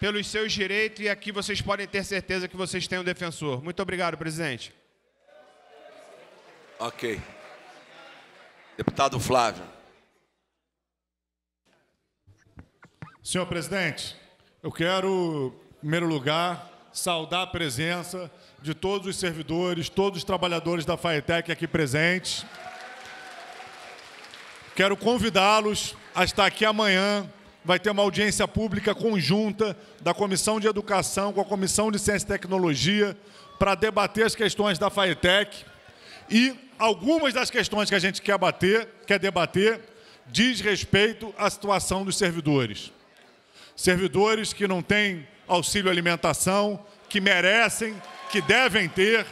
pelos seus direitos e aqui vocês podem ter certeza que vocês têm um defensor. Muito obrigado, presidente. Ok. Deputado Flávio. Senhor presidente, eu quero, em primeiro lugar, saudar a presença de todos os servidores, todos os trabalhadores da FAETEC aqui presentes. Quero convidá-los a estar aqui amanhã. Vai ter uma audiência pública conjunta da Comissão de Educação com a Comissão de Ciência e Tecnologia para debater as questões da FAETEC. E algumas das questões que a gente quer bater, quer debater, diz respeito à situação dos servidores. Servidores que não têm auxílio alimentação, que merecem, que devem ter.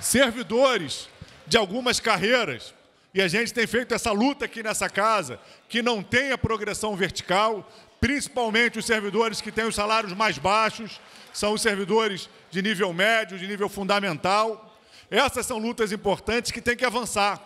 Servidores de algumas carreiras, e a gente tem feito essa luta aqui nessa casa, que não tem a progressão vertical, principalmente os servidores que têm os salários mais baixos, são os servidores de nível médio, de nível fundamental. Essas são lutas importantes que tem que avançar,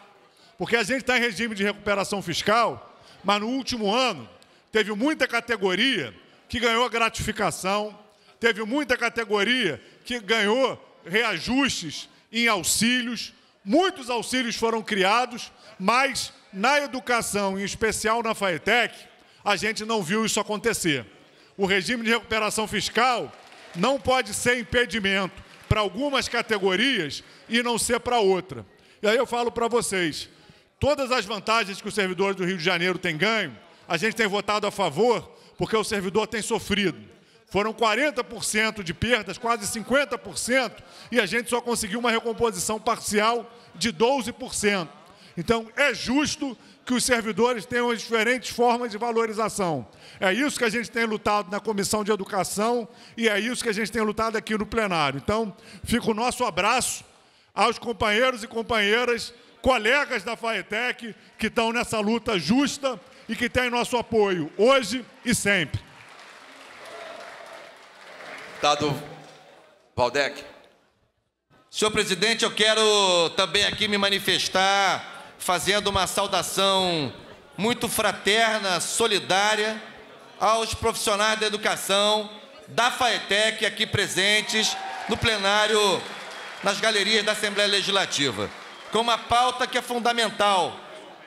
porque a gente está em regime de recuperação fiscal, mas no último ano teve muita categoria que ganhou gratificação, teve muita categoria que ganhou reajustes em auxílios, muitos auxílios foram criados, mas na educação, em especial na FAETEC, a gente não viu isso acontecer. O regime de recuperação fiscal não pode ser impedimento para algumas categorias e não ser para outra. E aí eu falo para vocês, todas as vantagens que os servidores do Rio de Janeiro têm ganho, a gente tem votado a favor porque o servidor tem sofrido. Foram 40% de perdas, quase 50%, e a gente só conseguiu uma recomposição parcial de 12%. Então, é justo que os servidores tenham diferentes formas de valorização. É isso que a gente tem lutado na Comissão de Educação e é isso que a gente tem lutado aqui no plenário. Então, fica o nosso abraço aos companheiros e companheiras, colegas da FAETEC, que estão nessa luta justa e que têm nosso apoio hoje e sempre. Deputado Valdec. Senhor presidente, eu quero também aqui me manifestar fazendo uma saudação muito fraterna, solidária aos profissionais da educação da FAETEC aqui presentes no plenário, nas galerias da Assembleia Legislativa, com uma pauta que é fundamental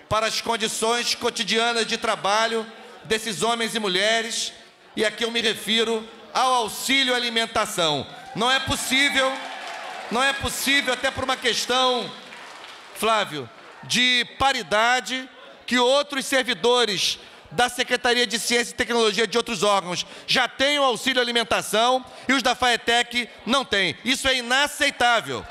para as condições cotidianas de trabalho desses homens e mulheres, e aqui eu me refiro ao auxílio alimentação. Não é possível, não é possível até por uma questão, Flávio, de paridade que outros servidores da Secretaria de Ciência e Tecnologia de outros órgãos já têm o auxílio alimentação e os da FAETEC não têm. Isso é inaceitável.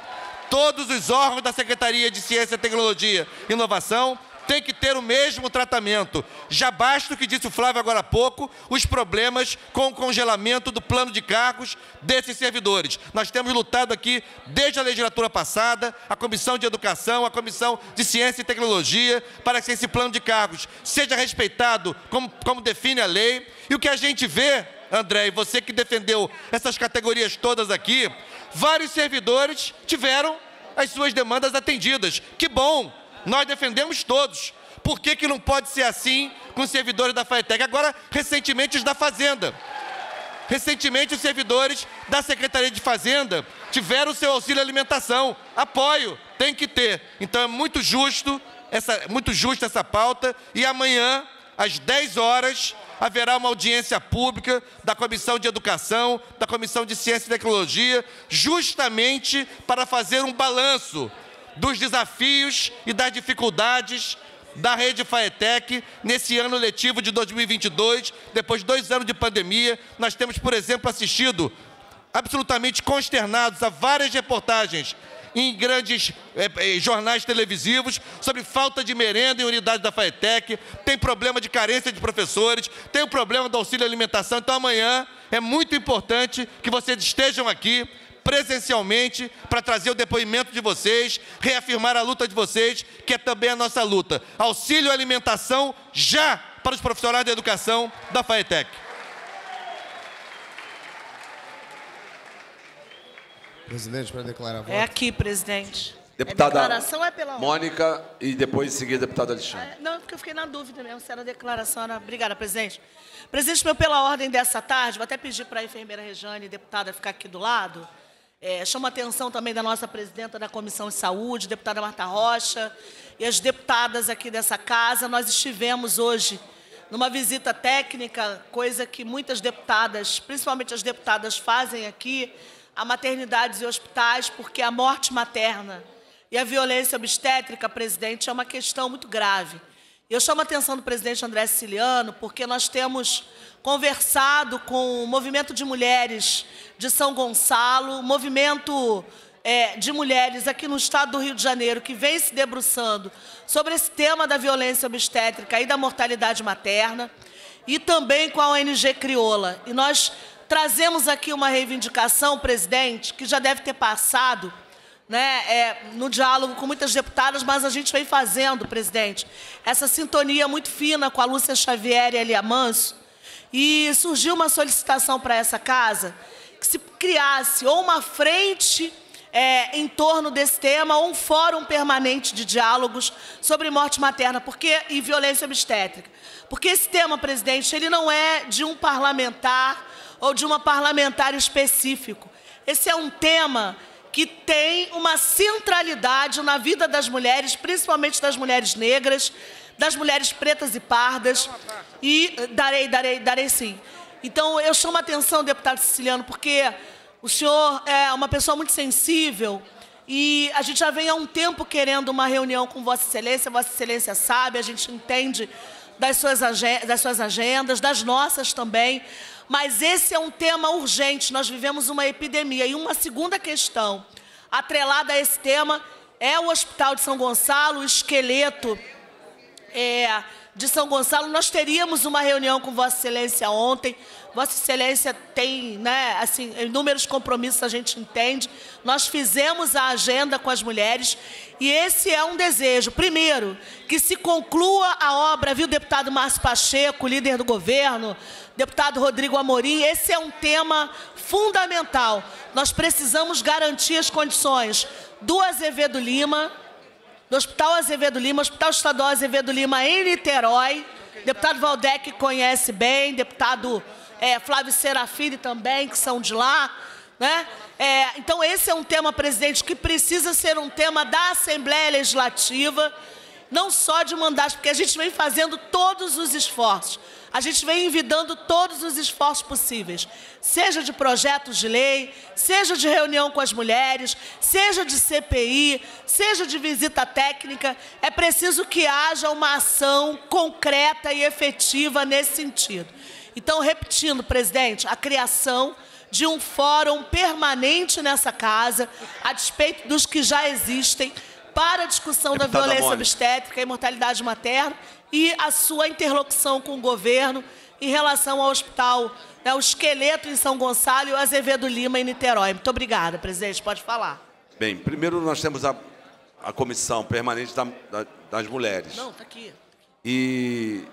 Todos os órgãos da Secretaria de Ciência, Tecnologia e Inovação tem que ter o mesmo tratamento. Já basta o que disse o Flávio agora há pouco, os problemas com o congelamento do plano de cargos desses servidores. Nós temos lutado aqui desde a legislatura passada, a Comissão de Educação, a Comissão de Ciência e Tecnologia, para que esse plano de cargos seja respeitado como, como define a lei. E o que a gente vê, André, e você que defendeu essas categorias todas aqui, vários servidores tiveram as suas demandas atendidas. Que bom! Nós defendemos todos. Por que, que não pode ser assim com os servidores da FATEC? Agora, recentemente, os da Fazenda. Recentemente, os servidores da Secretaria de Fazenda tiveram o seu auxílio alimentação. Apoio, tem que ter. Então é muito justo essa, muito justa essa pauta. E amanhã, às 10 horas, haverá uma audiência pública da Comissão de Educação, da Comissão de Ciência e Tecnologia, justamente para fazer um balanço dos desafios e das dificuldades da rede Faetec nesse ano letivo de 2022, depois de dois anos de pandemia. Nós temos, por exemplo, assistido absolutamente consternados a várias reportagens em grandes eh, eh, jornais televisivos sobre falta de merenda em unidade da Faetec, tem problema de carência de professores, tem o problema do auxílio alimentação. Então amanhã é muito importante que vocês estejam aqui presencialmente para trazer o depoimento de vocês, reafirmar a luta de vocês, que é também a nossa luta. Auxílio alimentação já para os profissionais da educação da FAETEC. Presidente, para declarar é voto. É aqui, presidente. Deputada é declaração é pela ordem. Mônica e depois em seguida deputada Alexandre. Ah, é? Não, porque eu fiquei na dúvida mesmo se era declaração. Era... Obrigada, presidente. Presidente, meu, pela ordem dessa tarde, vou até pedir para a enfermeira Rejane, deputada, ficar aqui do lado. É, chama a atenção também da nossa presidenta da Comissão de Saúde, deputada Marta Rocha, e as deputadas aqui dessa casa. Nós estivemos hoje numa visita técnica, coisa que muitas deputadas, principalmente as deputadas, fazem aqui, a maternidades e hospitais, porque a morte materna e a violência obstétrica, presidente, é uma questão muito grave. Eu chamo a atenção do presidente André Siciliano porque nós temos conversado com o movimento de mulheres de São Gonçalo, movimento é, de mulheres aqui no estado do Rio de Janeiro que vem se debruçando sobre esse tema da violência obstétrica e da mortalidade materna, e também com a ONG Crioula. E nós trazemos aqui uma reivindicação, presidente, que já deve ter passado né, é, no diálogo com muitas deputadas, mas a gente vem fazendo, presidente, essa sintonia muito fina com a Lúcia Xavier e a Lia Manso, e surgiu uma solicitação para essa casa que se criasse ou uma frente é, em torno desse tema ou um fórum permanente de diálogos sobre morte materna porque, e violência obstétrica. Porque esse tema, presidente, ele não é de um parlamentar ou de uma parlamentar específico. Esse é um tema que tem uma centralidade na vida das mulheres, principalmente das mulheres negras, das mulheres pretas e pardas. E eh, darei, darei, darei sim. Então eu chamo a atenção, deputado siciliano, porque o senhor é uma pessoa muito sensível. E a gente já vem há um tempo querendo uma reunião com Vossa Excelência. Vossa Excelência sabe, a gente entende das suas, das suas agendas, das nossas também. Mas esse é um tema urgente. Nós vivemos uma epidemia. E uma segunda questão atrelada a esse tema é o Hospital de São Gonçalo, o esqueleto é, de São Gonçalo. Nós teríamos uma reunião com Vossa Excelência ontem Vossa Excelência tem, né, assim, inúmeros compromissos, a gente entende. Nós fizemos a agenda com as mulheres e esse é um desejo. Primeiro, que se conclua a obra, viu, deputado Márcio Pacheco, líder do governo, deputado Rodrigo Amorim, esse é um tema fundamental. Nós precisamos garantir as condições do Azevedo Lima, do Hospital Azevedo Lima, Hospital Estadual Azevedo Lima em Niterói. Deputado Valdec conhece bem, deputado é, Flávio Serafini também, que são de lá. Né? É, então, esse é um tema, presidente, que precisa ser um tema da Assembleia Legislativa, não só de mandato, porque a gente vem fazendo todos os esforços, a gente vem envidando todos os esforços possíveis, seja de projetos de lei, seja de reunião com as mulheres, seja de CPI, seja de visita técnica, é preciso que haja uma ação concreta e efetiva nesse sentido. Então, repetindo, presidente, a criação de um fórum permanente nessa casa, a despeito dos que já existem, para a discussão Deputada da violência Mônica. obstétrica e mortalidade materna e a sua interlocução com o governo em relação ao hospital, né, o esqueleto em São Gonçalo e o Azevedo Lima em Niterói. Muito obrigada, presidente. Pode falar. Bem, primeiro nós temos a, a comissão permanente da, da, das mulheres. Não, está aqui. E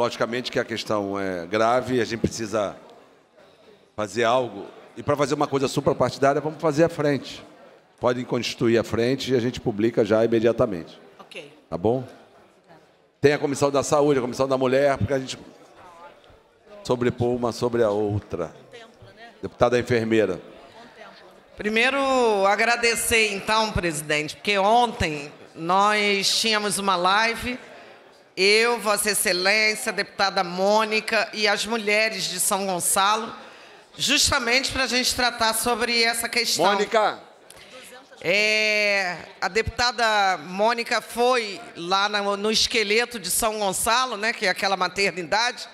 Logicamente que a questão é grave, a gente precisa fazer algo. E para fazer uma coisa suprapartidária, vamos fazer a frente. Podem constituir a frente e a gente publica já imediatamente. Ok. Tá bom? Tem a Comissão da Saúde, a Comissão da Mulher, porque a gente sobrepor uma sobre a outra. Deputada enfermeira. Primeiro, agradecer, então, presidente, porque ontem nós tínhamos uma live eu, Vossa Excelência, deputada Mônica e as mulheres de São Gonçalo, justamente para a gente tratar sobre essa questão. Mônica! É, a deputada Mônica foi lá no, no esqueleto de São Gonçalo, né, que é aquela maternidade,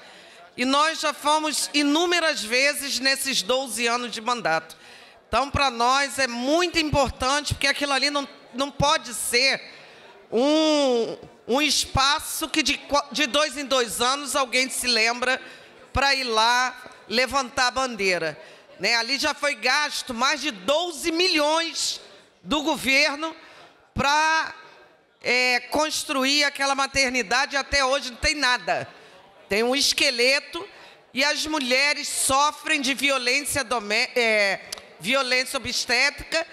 e nós já fomos inúmeras vezes nesses 12 anos de mandato. Então, para nós é muito importante, porque aquilo ali não, não pode ser um, um espaço que de, de dois em dois anos alguém se lembra para ir lá levantar a bandeira. Né? Ali já foi gasto mais de 12 milhões do governo para é, construir aquela maternidade. Até hoje não tem nada. Tem um esqueleto e as mulheres sofrem de violência, é, violência obstétrica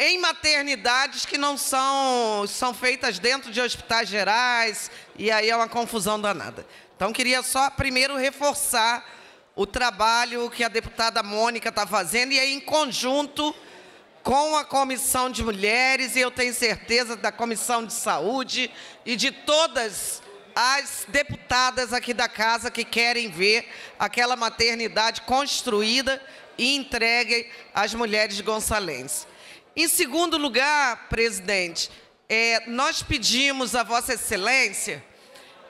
em maternidades que não são, são feitas dentro de hospitais gerais, e aí é uma confusão danada. Então, queria só primeiro reforçar o trabalho que a deputada Mônica está fazendo, e aí em conjunto com a Comissão de Mulheres, e eu tenho certeza da Comissão de Saúde e de todas as deputadas aqui da casa que querem ver aquela maternidade construída e entregue às mulheres gonçalenses. Em segundo lugar, presidente, é, nós pedimos a Vossa Excelência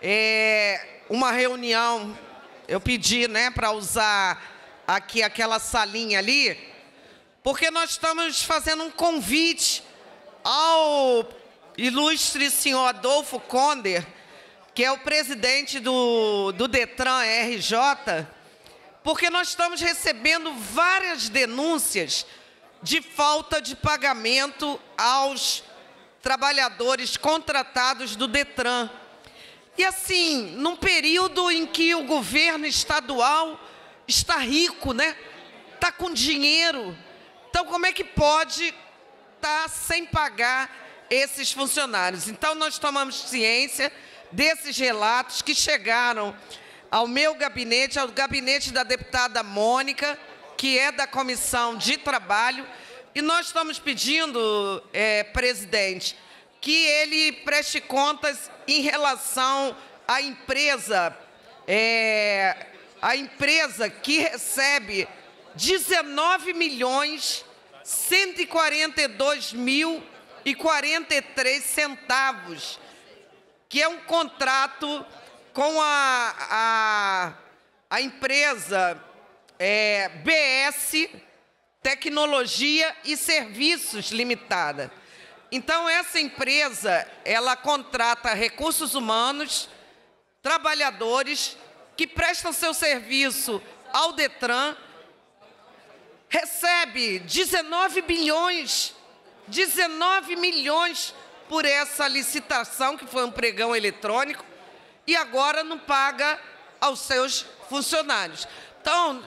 é, uma reunião. Eu pedi né, para usar aqui aquela salinha ali, porque nós estamos fazendo um convite ao ilustre senhor Adolfo Conder, que é o presidente do, do DETRAN RJ, porque nós estamos recebendo várias denúncias de falta de pagamento aos trabalhadores contratados do Detran. E assim, num período em que o governo estadual está rico, né? Está com dinheiro. Então, como é que pode estar tá sem pagar esses funcionários? Então, nós tomamos ciência desses relatos que chegaram ao meu gabinete, ao gabinete da deputada Mônica, que é da Comissão de Trabalho, e nós estamos pedindo, é, presidente, que ele preste contas em relação à empresa, é, a empresa que recebe 19 milhões 142 mil e 43 centavos, que é um contrato com a, a, a empresa é, BS Tecnologia e Serviços Limitada. Então, essa empresa, ela contrata recursos humanos, trabalhadores que prestam seu serviço ao DETRAN, recebe 19 bilhões, 19 milhões por essa licitação, que foi um pregão eletrônico, e agora não paga aos seus funcionários. Então,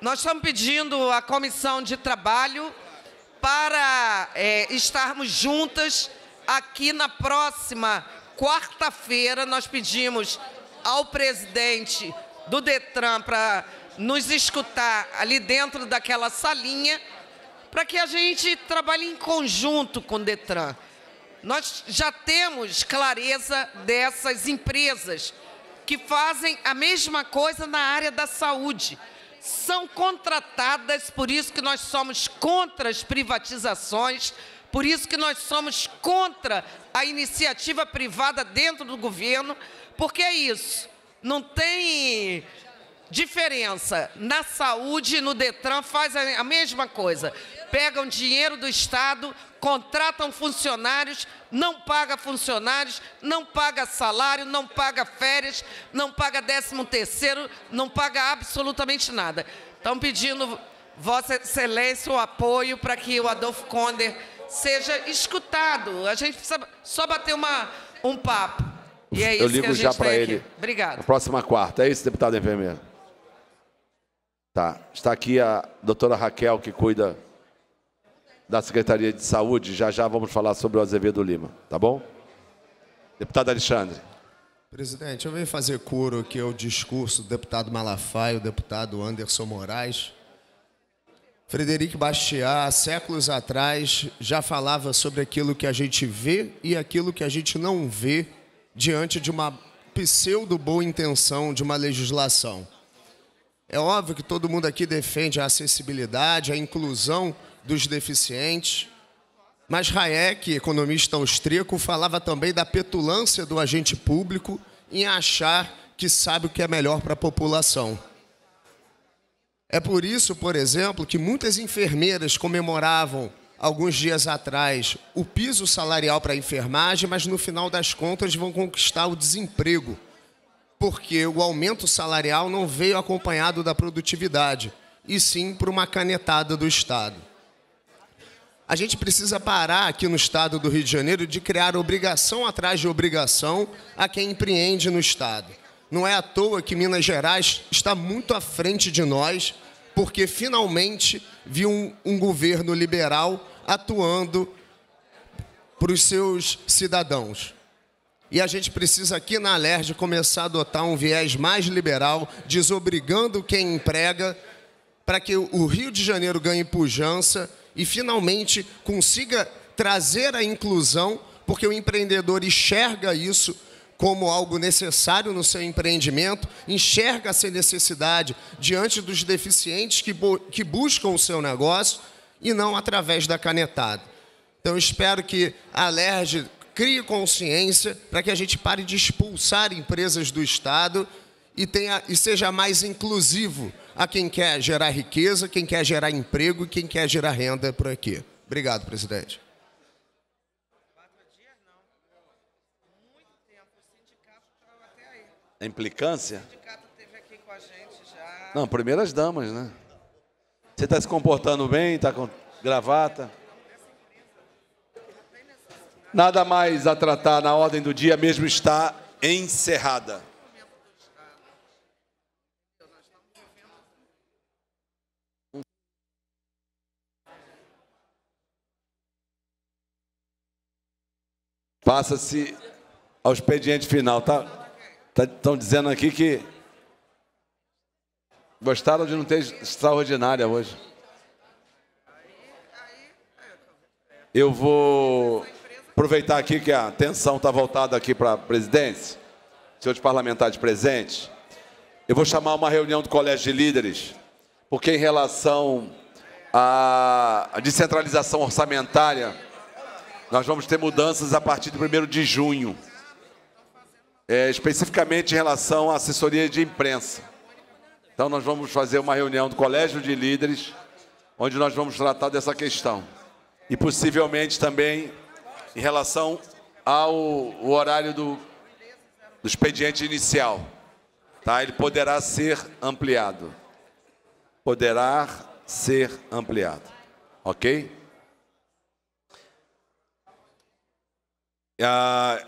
nós estamos pedindo à Comissão de Trabalho para é, estarmos juntas aqui na próxima quarta-feira. Nós pedimos ao presidente do DETRAN para nos escutar ali dentro daquela salinha para que a gente trabalhe em conjunto com o DETRAN. Nós já temos clareza dessas empresas que fazem a mesma coisa na área da saúde são contratadas, por isso que nós somos contra as privatizações, por isso que nós somos contra a iniciativa privada dentro do governo, porque é isso, não tem diferença. Na saúde, no Detran, faz a mesma coisa. Pegam dinheiro do Estado, contratam funcionários, não paga funcionários, não paga salário, não paga férias, não paga décimo terceiro, não paga absolutamente nada. Estão pedindo, Vossa Excelência, o apoio para que o Adolfo Conder seja escutado. A gente precisa só bater uma, um papo. E é isso Eu ligo que a gente já para ele. Aqui. Obrigado. Na próxima quarta. É isso, deputado enfermeiro? Tá. Está aqui a doutora Raquel, que cuida da Secretaria de Saúde. Já já vamos falar sobre o Azevedo Lima, tá bom? Deputado Alexandre. Presidente, eu venho fazer coro aqui ao discurso do deputado Malafaia, o deputado Anderson Moraes. Frederico Bastiat, séculos atrás, já falava sobre aquilo que a gente vê e aquilo que a gente não vê diante de uma pseudo boa intenção de uma legislação. É óbvio que todo mundo aqui defende a acessibilidade, a inclusão, dos deficientes. Mas Hayek, economista austríaco, falava também da petulância do agente público em achar que sabe o que é melhor para a população. É por isso, por exemplo, que muitas enfermeiras comemoravam alguns dias atrás o piso salarial para a enfermagem, mas no final das contas vão conquistar o desemprego, porque o aumento salarial não veio acompanhado da produtividade, e sim por uma canetada do Estado. A gente precisa parar aqui no estado do Rio de Janeiro de criar obrigação atrás de obrigação a quem empreende no estado. Não é à toa que Minas Gerais está muito à frente de nós, porque finalmente viu um, um governo liberal atuando para os seus cidadãos. E a gente precisa aqui na Alerj começar a adotar um viés mais liberal, desobrigando quem emprega, para que o Rio de Janeiro ganhe pujança e finalmente consiga trazer a inclusão, porque o empreendedor enxerga isso como algo necessário no seu empreendimento, enxerga essa necessidade diante dos deficientes que, que buscam o seu negócio e não através da canetada. Então, espero que a LERJ crie consciência para que a gente pare de expulsar empresas do Estado e, tenha, e seja mais inclusivo a quem quer gerar riqueza, quem quer gerar emprego e quem quer gerar renda por aqui. Obrigado, presidente. A implicância? Não, primeiras damas, né? Você está se comportando bem, está com gravata. Nada mais a tratar na ordem do dia, mesmo está encerrada. Passa-se ao expediente final, tá? Estão tá, dizendo aqui que gostaram de não ter extraordinária hoje. Eu vou aproveitar aqui que a atenção está voltada aqui para a presidência, senhores parlamentares presentes. Eu vou chamar uma reunião do Colégio de Líderes, porque em relação à descentralização orçamentária nós vamos ter mudanças a partir do 1 de junho, é, especificamente em relação à assessoria de imprensa. Então, nós vamos fazer uma reunião do Colégio de Líderes, onde nós vamos tratar dessa questão. E, possivelmente, também em relação ao horário do, do expediente inicial. Tá? Ele poderá ser ampliado. Poderá ser ampliado. Ok? Ah,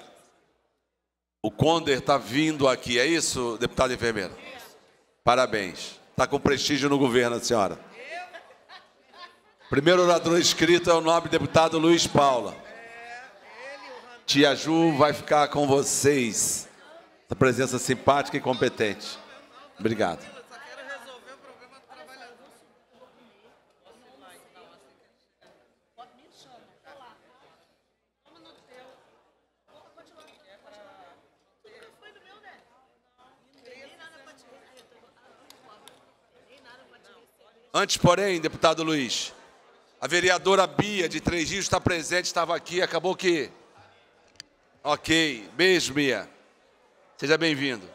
o Conder está vindo aqui, é isso, deputado enfermeiro? Parabéns. Está com prestígio no governo, a senhora. Primeiro orador inscrito é o nobre deputado Luiz Paula. Tia Ju vai ficar com vocês. A presença simpática e competente. Obrigado. Antes, porém, deputado Luiz, a vereadora Bia, de Três Rios, está presente, estava aqui, acabou que... Ok, beijo, Bia. Seja bem-vindo.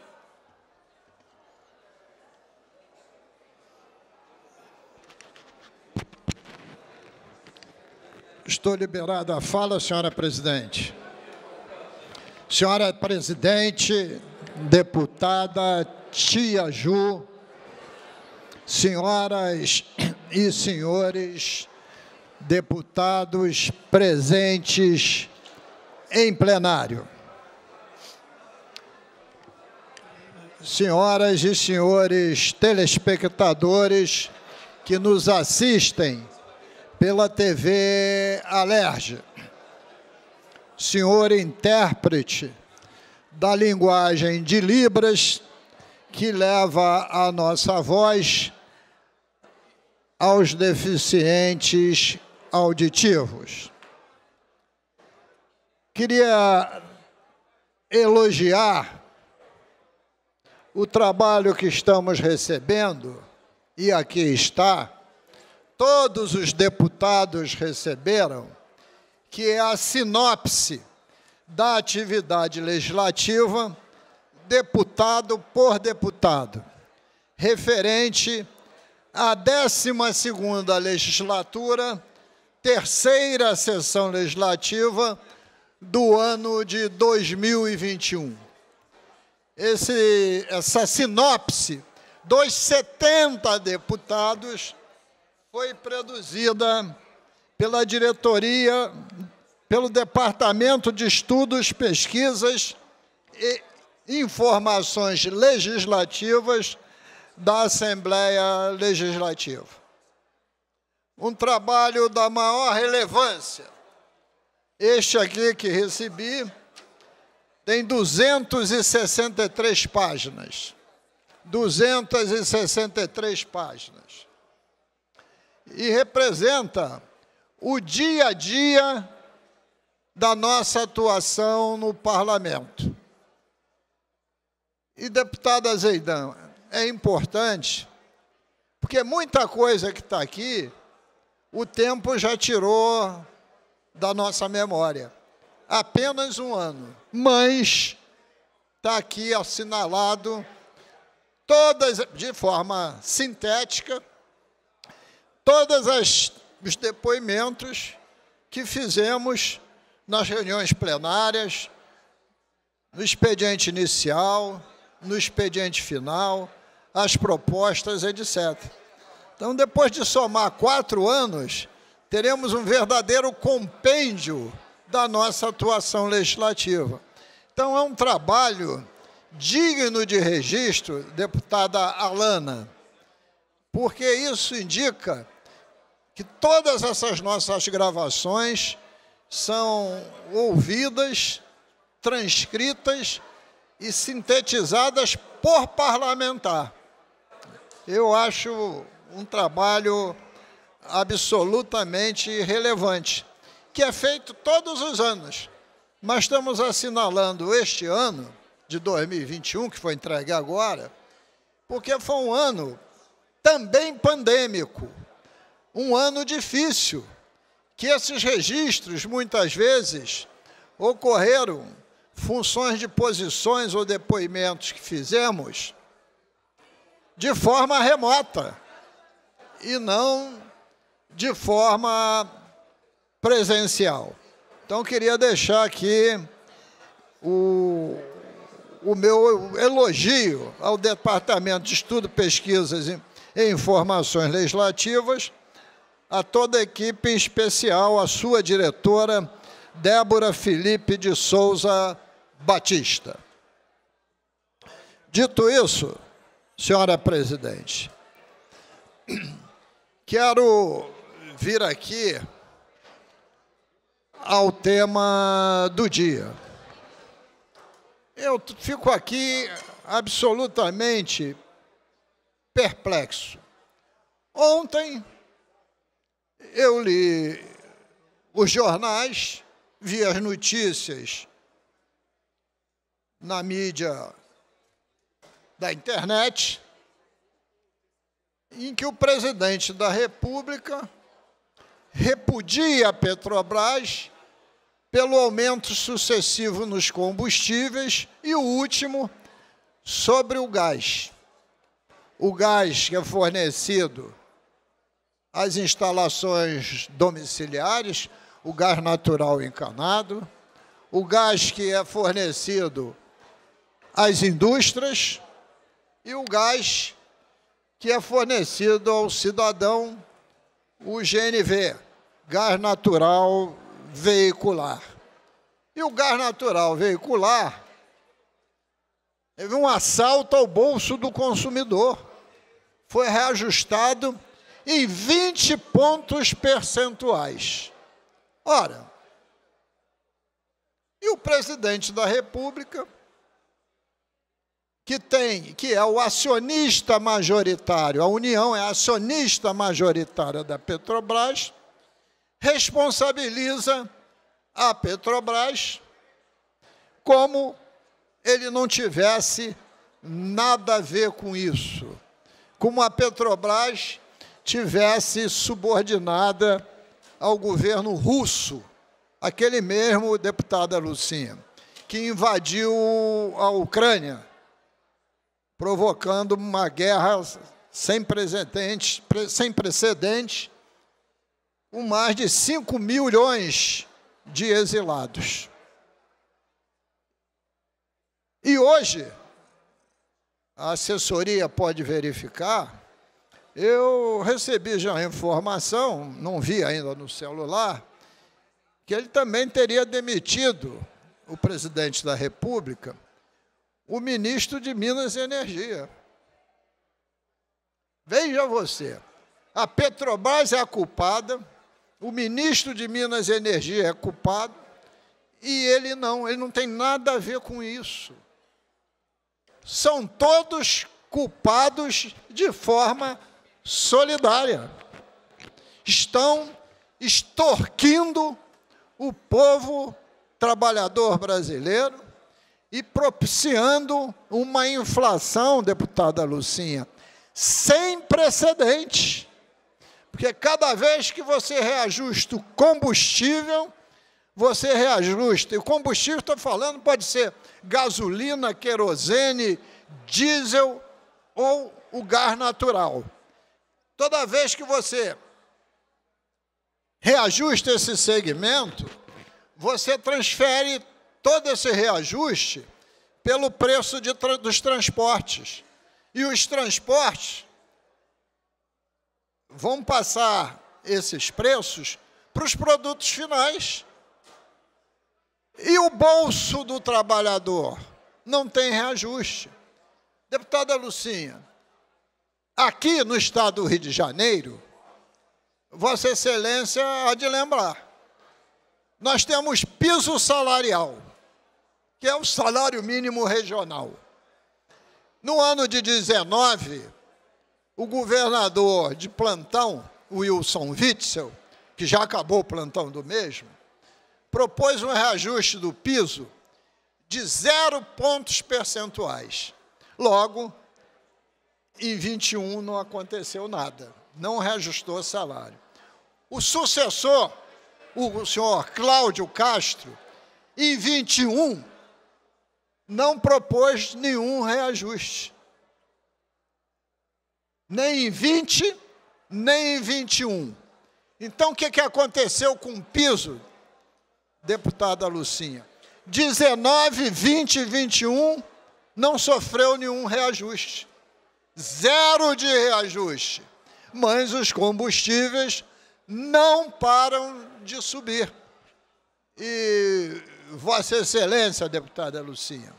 Estou liberado a fala, senhora presidente. Senhora presidente, deputada Tia Ju, senhoras e senhores deputados presentes em plenário. Senhoras e senhores telespectadores que nos assistem pela TV Alerge. Senhor intérprete da linguagem de Libras, que leva a nossa voz aos deficientes auditivos. Queria elogiar o trabalho que estamos recebendo, e aqui está, todos os deputados receberam, que é a sinopse da atividade legislativa, deputado por deputado, referente a 12 legislatura, terceira sessão legislativa do ano de 2021. Esse, essa sinopse dos 70 deputados foi produzida pela diretoria, pelo Departamento de Estudos, Pesquisas e Informações Legislativas da Assembleia Legislativa. Um trabalho da maior relevância. Este aqui que recebi tem 263 páginas. 263 páginas. E representa o dia a dia da nossa atuação no parlamento. E, deputada Zeidan, é importante, porque muita coisa que está aqui, o tempo já tirou da nossa memória. Apenas um ano. Mas está aqui assinalado todas, de forma sintética, todos os depoimentos que fizemos nas reuniões plenárias, no expediente inicial, no expediente final, as propostas, etc. Então, depois de somar quatro anos, teremos um verdadeiro compêndio da nossa atuação legislativa. Então, é um trabalho digno de registro, deputada Alana, porque isso indica que todas essas nossas gravações são ouvidas, transcritas e sintetizadas por parlamentar. Eu acho um trabalho absolutamente relevante, que é feito todos os anos. Mas estamos assinalando este ano de 2021, que foi entregue agora, porque foi um ano também pandêmico, um ano difícil, que esses registros muitas vezes ocorreram funções de posições ou depoimentos que fizemos de forma remota e não de forma presencial. Então, queria deixar aqui o, o meu elogio ao Departamento de Estudo, Pesquisas e Informações Legislativas, a toda a equipe, em especial a sua diretora, Débora Felipe de Souza Batista. Dito isso, senhora presidente, quero vir aqui ao tema do dia. Eu fico aqui absolutamente perplexo. Ontem eu li os jornais, vi as notícias na mídia da internet, em que o presidente da República repudia a Petrobras pelo aumento sucessivo nos combustíveis e o último sobre o gás. O gás que é fornecido às instalações domiciliares, o gás natural encanado, o gás que é fornecido as indústrias e o gás que é fornecido ao cidadão, o GNV, gás natural veicular. E o gás natural veicular teve um assalto ao bolso do consumidor. Foi reajustado em 20 pontos percentuais. Ora, e o presidente da República que tem, que é o acionista majoritário, a União é acionista majoritária da Petrobras, responsabiliza a Petrobras como ele não tivesse nada a ver com isso, como a Petrobras tivesse subordinada ao governo russo, aquele mesmo deputado Lucinha, que invadiu a Ucrânia provocando uma guerra sem precedentes, sem precedente, com mais de 5 milhões de exilados. E hoje, a assessoria pode verificar, eu recebi já a informação, não vi ainda no celular, que ele também teria demitido o presidente da República o ministro de Minas e Energia. Veja você, a Petrobras é a culpada, o ministro de Minas e Energia é culpado, e ele não, ele não tem nada a ver com isso. São todos culpados de forma solidária. Estão extorquindo o povo trabalhador brasileiro, e propiciando uma inflação, deputada Lucinha, sem precedente. Porque cada vez que você reajusta o combustível, você reajusta. E o combustível, estou falando, pode ser gasolina, querosene, diesel ou o gás natural. Toda vez que você reajusta esse segmento, você transfere todo esse reajuste pelo preço de, dos transportes. E os transportes vão passar esses preços para os produtos finais. E o bolso do trabalhador não tem reajuste. Deputada Lucinha, aqui no estado do Rio de Janeiro, Vossa Excelência há de lembrar, nós temos piso salarial que é o salário mínimo regional. No ano de 19, o governador de plantão, Wilson Witzel, que já acabou o plantão do mesmo, propôs um reajuste do piso de zero pontos percentuais. Logo, em 21 não aconteceu nada, não reajustou o salário. O sucessor, o senhor Cláudio Castro, em 21 não propôs nenhum reajuste. Nem em 20, nem em 21. Então, o que, que aconteceu com o piso, deputada Lucinha? 19, 20 e 21 não sofreu nenhum reajuste. Zero de reajuste. Mas os combustíveis não param de subir. E Vossa Excelência, deputada Lucinha,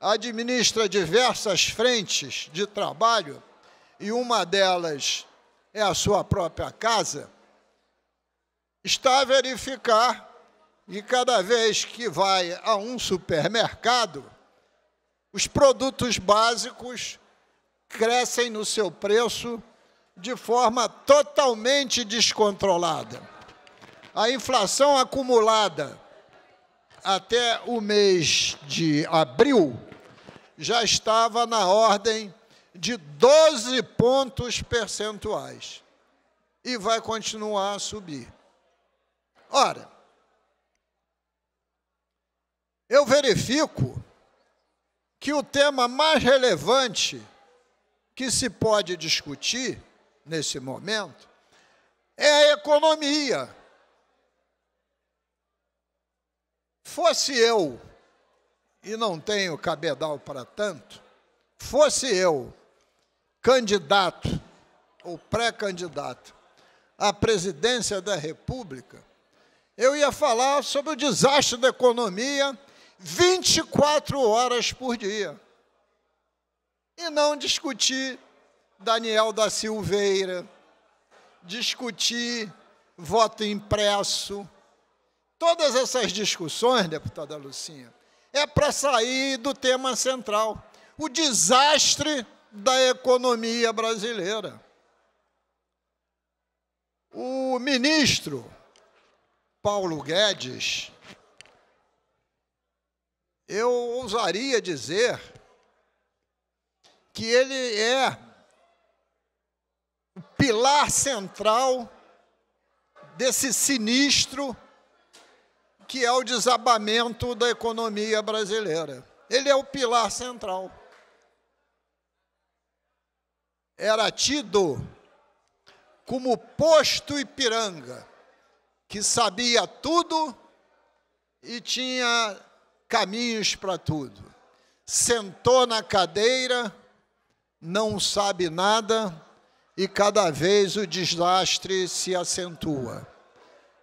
administra diversas frentes de trabalho e uma delas é a sua própria casa, está a verificar e cada vez que vai a um supermercado, os produtos básicos crescem no seu preço de forma totalmente descontrolada. A inflação acumulada até o mês de abril, já estava na ordem de 12 pontos percentuais e vai continuar a subir. Ora, eu verifico que o tema mais relevante que se pode discutir nesse momento é a economia Fosse eu, e não tenho cabedal para tanto, fosse eu candidato ou pré-candidato à presidência da República, eu ia falar sobre o desastre da economia 24 horas por dia. E não discutir Daniel da Silveira, discutir voto impresso, Todas essas discussões, deputada Lucinha, é para sair do tema central: o desastre da economia brasileira. O ministro Paulo Guedes, eu ousaria dizer que ele é o pilar central desse sinistro que é o desabamento da economia brasileira. Ele é o pilar central. Era tido como posto Ipiranga, que sabia tudo e tinha caminhos para tudo. Sentou na cadeira, não sabe nada e cada vez o desastre se acentua.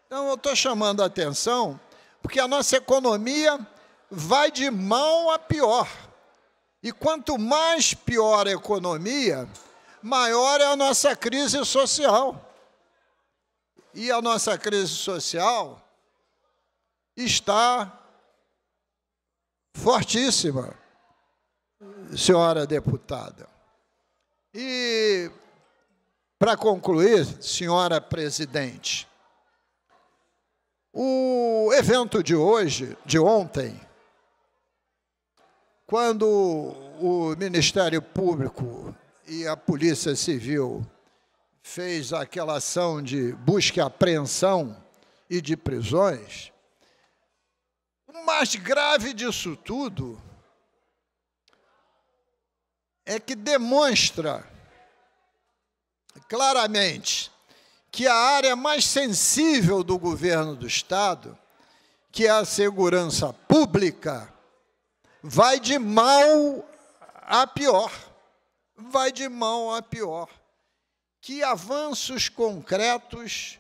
Então, eu estou chamando a atenção porque a nossa economia vai de mal a pior. E quanto mais pior a economia, maior é a nossa crise social. E a nossa crise social está fortíssima, senhora deputada. E, para concluir, senhora presidente, o evento de hoje, de ontem, quando o Ministério Público e a Polícia Civil fez aquela ação de busca e apreensão e de prisões, o mais grave disso tudo é que demonstra claramente que a área mais sensível do governo do Estado, que é a segurança pública, vai de mal a pior. Vai de mal a pior. Que avanços concretos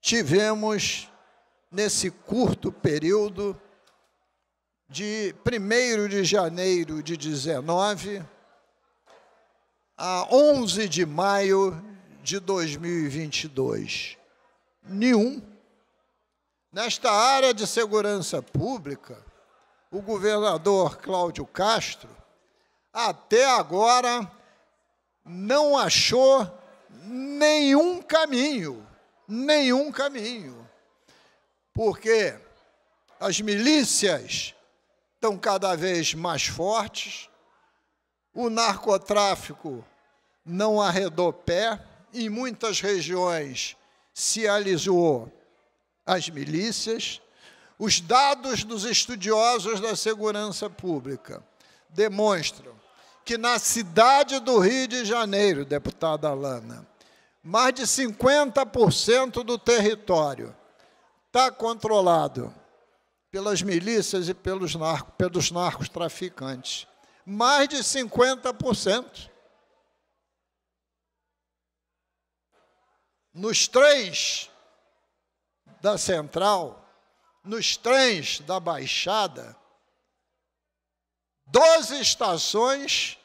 tivemos nesse curto período de 1 de janeiro de 19 a 11 de maio de 2022? Nenhum. Nesta área de segurança pública, o governador Cláudio Castro até agora não achou nenhum caminho, nenhum caminho. Porque as milícias estão cada vez mais fortes, o narcotráfico não arredou pé, em muitas regiões se alisou as milícias, os dados dos estudiosos da segurança pública demonstram que na cidade do Rio de Janeiro, deputada Alana, mais de 50% do território está controlado pelas milícias e pelos, narco, pelos narcotraficantes. Mais de 50%. nos trens da Central, nos trens da Baixada, 12 estações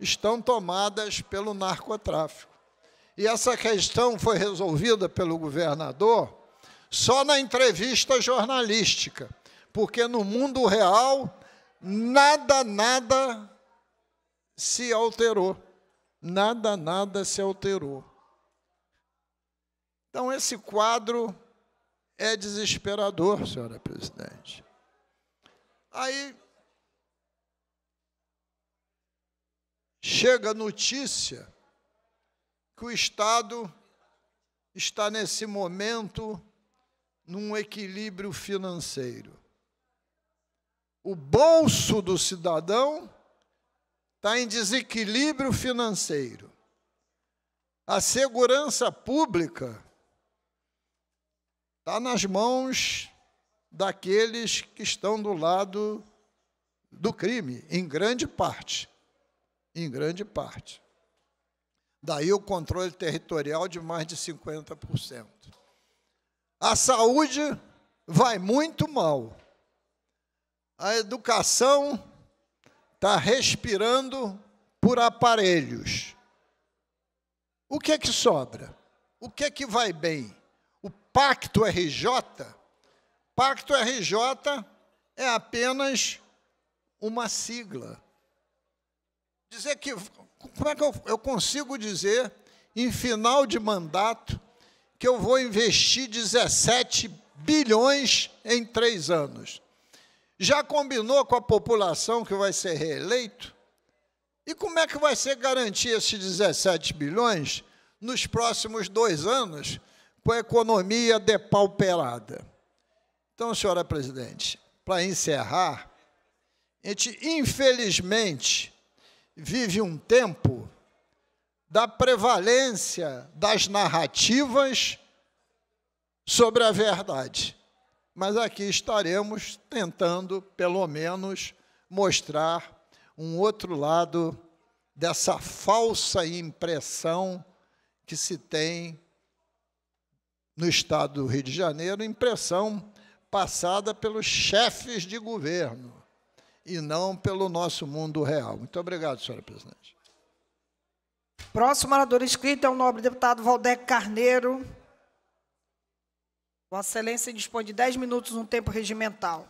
estão tomadas pelo narcotráfico. E essa questão foi resolvida pelo governador só na entrevista jornalística, porque no mundo real nada, nada se alterou. Nada, nada se alterou. Então, esse quadro é desesperador, senhora presidente. Aí chega a notícia que o Estado está, nesse momento, num equilíbrio financeiro. O bolso do cidadão está em desequilíbrio financeiro. A segurança pública Está nas mãos daqueles que estão do lado do crime, em grande parte. Em grande parte. Daí o controle territorial de mais de 50%. A saúde vai muito mal. A educação está respirando por aparelhos. O que é que sobra? O que é que vai bem? Pacto RJ. Pacto RJ é apenas uma sigla. Dizer que. Como é que eu, eu consigo dizer, em final de mandato, que eu vou investir 17 bilhões em três anos? Já combinou com a população que vai ser reeleito? E como é que vai ser garantir esses 17 bilhões nos próximos dois anos? com a economia depauperada. Então, senhora presidente, para encerrar, a gente, infelizmente, vive um tempo da prevalência das narrativas sobre a verdade. Mas aqui estaremos tentando, pelo menos, mostrar um outro lado dessa falsa impressão que se tem no estado do Rio de Janeiro, impressão passada pelos chefes de governo e não pelo nosso mundo real. Muito obrigado, senhora presidente. Próximo orador inscrito é o nobre deputado Valdec Carneiro. Vossa Excelência dispõe de 10 minutos no tempo regimental.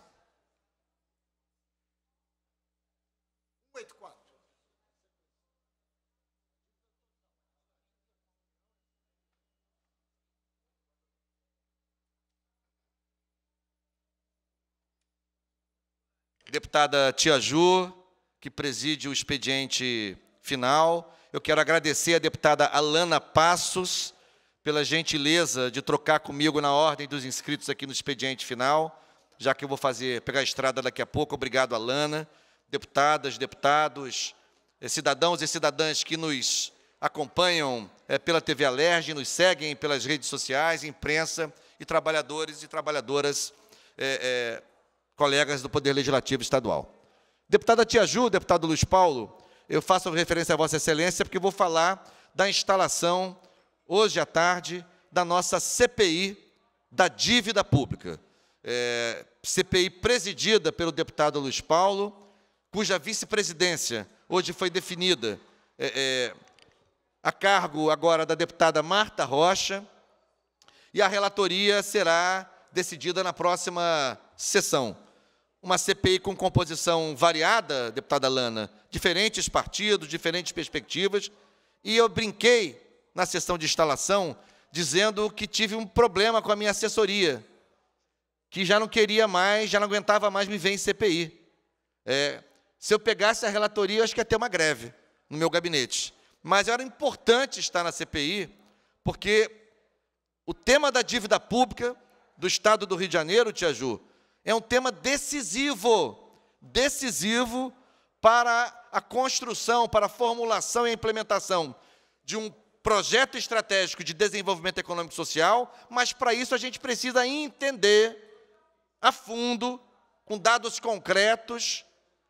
deputada Tia Ju, que preside o expediente final. Eu quero agradecer à deputada Alana Passos pela gentileza de trocar comigo na ordem dos inscritos aqui no expediente final, já que eu vou fazer pegar a estrada daqui a pouco. Obrigado, Alana. Deputadas, deputados, eh, cidadãos e cidadãs que nos acompanham eh, pela TV Alerj, nos seguem pelas redes sociais, imprensa e trabalhadores e trabalhadoras é, é, colegas do Poder Legislativo Estadual. Deputada Tia Ju, deputado Luiz Paulo, eu faço referência a Vossa Excelência porque vou falar da instalação, hoje à tarde, da nossa CPI da dívida pública. É, CPI presidida pelo deputado Luiz Paulo, cuja vice-presidência hoje foi definida é, é, a cargo agora da deputada Marta Rocha, e a relatoria será decidida na próxima sessão uma CPI com composição variada, deputada Lana, diferentes partidos, diferentes perspectivas, e eu brinquei na sessão de instalação dizendo que tive um problema com a minha assessoria, que já não queria mais, já não aguentava mais me ver em CPI. É, se eu pegasse a relatoria, eu acho que ia ter uma greve no meu gabinete. Mas era importante estar na CPI, porque o tema da dívida pública do Estado do Rio de Janeiro, Tia Ju, é um tema decisivo, decisivo para a construção, para a formulação e a implementação de um projeto estratégico de desenvolvimento econômico e social, mas para isso a gente precisa entender a fundo, com dados concretos,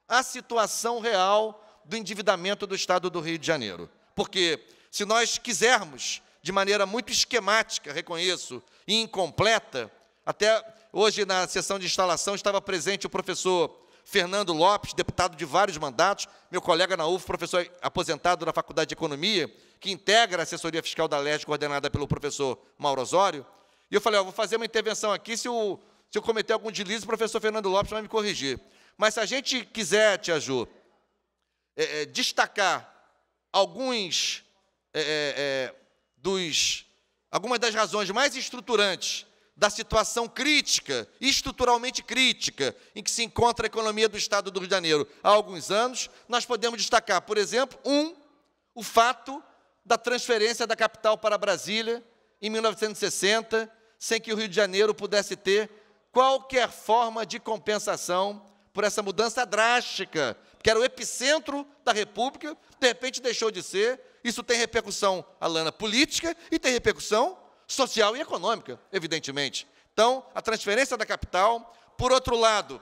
a situação real do endividamento do Estado do Rio de Janeiro. Porque se nós quisermos, de maneira muito esquemática, reconheço, e incompleta, até Hoje, na sessão de instalação, estava presente o professor Fernando Lopes, deputado de vários mandatos, meu colega na UF, professor aposentado da Faculdade de Economia, que integra a assessoria fiscal da LERJ, coordenada pelo professor Mauro Osório. E eu falei, ó, vou fazer uma intervenção aqui, se, se eu cometer algum deslize, o professor Fernando Lopes vai me corrigir. Mas se a gente quiser, Tia Ju, é, é, destacar alguns é, é, é dos, algumas das razões mais estruturantes da situação crítica, estruturalmente crítica, em que se encontra a economia do Estado do Rio de Janeiro há alguns anos, nós podemos destacar, por exemplo, um, o fato da transferência da capital para Brasília em 1960, sem que o Rio de Janeiro pudesse ter qualquer forma de compensação por essa mudança drástica, que era o epicentro da República, de repente deixou de ser. Isso tem repercussão, Alana, política e tem repercussão social e econômica, evidentemente. Então, a transferência da capital, por outro lado,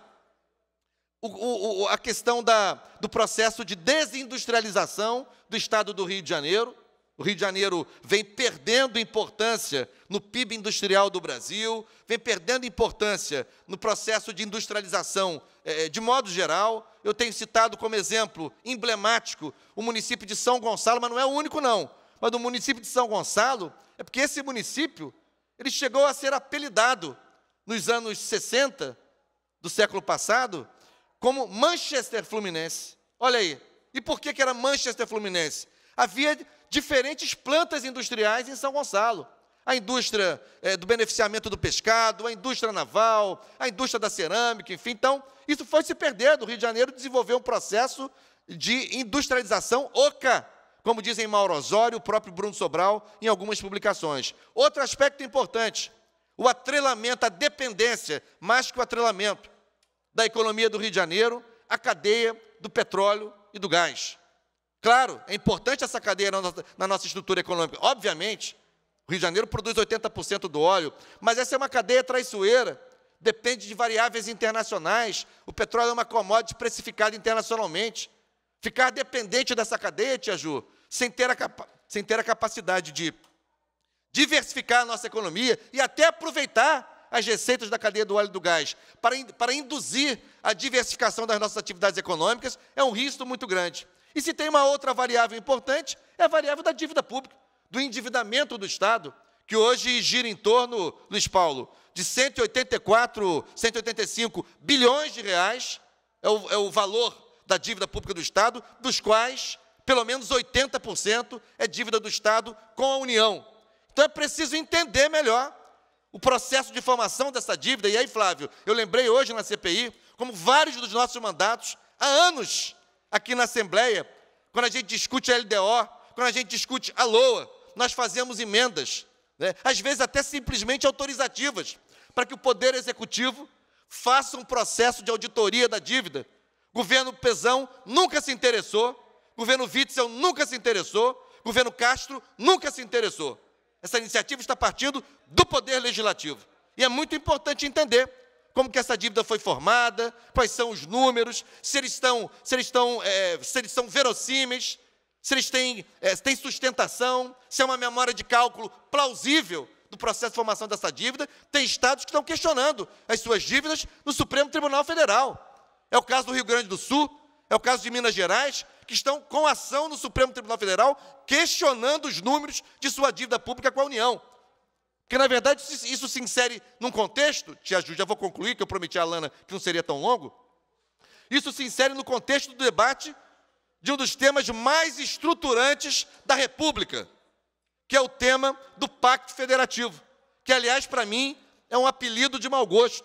o, o, a questão da, do processo de desindustrialização do estado do Rio de Janeiro. O Rio de Janeiro vem perdendo importância no PIB industrial do Brasil, vem perdendo importância no processo de industrialização é, de modo geral. Eu tenho citado como exemplo emblemático o município de São Gonçalo, mas não é o único, não. Mas do município de São Gonçalo, é porque esse município, ele chegou a ser apelidado nos anos 60 do século passado como Manchester Fluminense. Olha aí. E por que, que era Manchester Fluminense? Havia diferentes plantas industriais em São Gonçalo. A indústria é, do beneficiamento do pescado, a indústria naval, a indústria da cerâmica, enfim. Então, isso foi se perdendo. O Rio de Janeiro desenvolveu um processo de industrialização oca como dizem Mauro Osório, o próprio Bruno Sobral, em algumas publicações. Outro aspecto importante, o atrelamento, a dependência, mais que o atrelamento, da economia do Rio de Janeiro, a cadeia do petróleo e do gás. Claro, é importante essa cadeia na nossa, na nossa estrutura econômica. Obviamente, o Rio de Janeiro produz 80% do óleo, mas essa é uma cadeia traiçoeira, depende de variáveis internacionais. O petróleo é uma commodity precificada internacionalmente. Ficar dependente dessa cadeia, Tia Ju, sem ter a, capa sem ter a capacidade de diversificar a nossa economia e até aproveitar as receitas da cadeia do óleo e do gás para, in para induzir a diversificação das nossas atividades econômicas, é um risco muito grande. E se tem uma outra variável importante, é a variável da dívida pública, do endividamento do Estado, que hoje gira em torno, Luiz Paulo, de 184, 185 bilhões de reais, é o, é o valor da dívida pública do Estado, dos quais pelo menos 80% é dívida do Estado com a União. Então é preciso entender melhor o processo de formação dessa dívida. E aí, Flávio, eu lembrei hoje na CPI, como vários dos nossos mandatos, há anos aqui na Assembleia, quando a gente discute a LDO, quando a gente discute a LOA, nós fazemos emendas, né? às vezes até simplesmente autorizativas, para que o Poder Executivo faça um processo de auditoria da dívida. O governo Pesão nunca se interessou, governo Witzel nunca se interessou, governo Castro nunca se interessou. Essa iniciativa está partindo do Poder Legislativo. E é muito importante entender como que essa dívida foi formada, quais são os números, se eles estão, se eles estão, é, se eles são verossímeis, se eles têm, é, têm sustentação, se é uma memória de cálculo plausível do processo de formação dessa dívida. Tem estados que estão questionando as suas dívidas no Supremo Tribunal Federal. É o caso do Rio Grande do Sul, é o caso de Minas Gerais, que estão com ação no Supremo Tribunal Federal questionando os números de sua dívida pública com a União. Porque, na verdade, isso se insere num contexto, Tia Ju, já vou concluir, que eu prometi à Lana que não seria tão longo. Isso se insere no contexto do debate de um dos temas mais estruturantes da República, que é o tema do Pacto Federativo, que, aliás, para mim, é um apelido de mau gosto.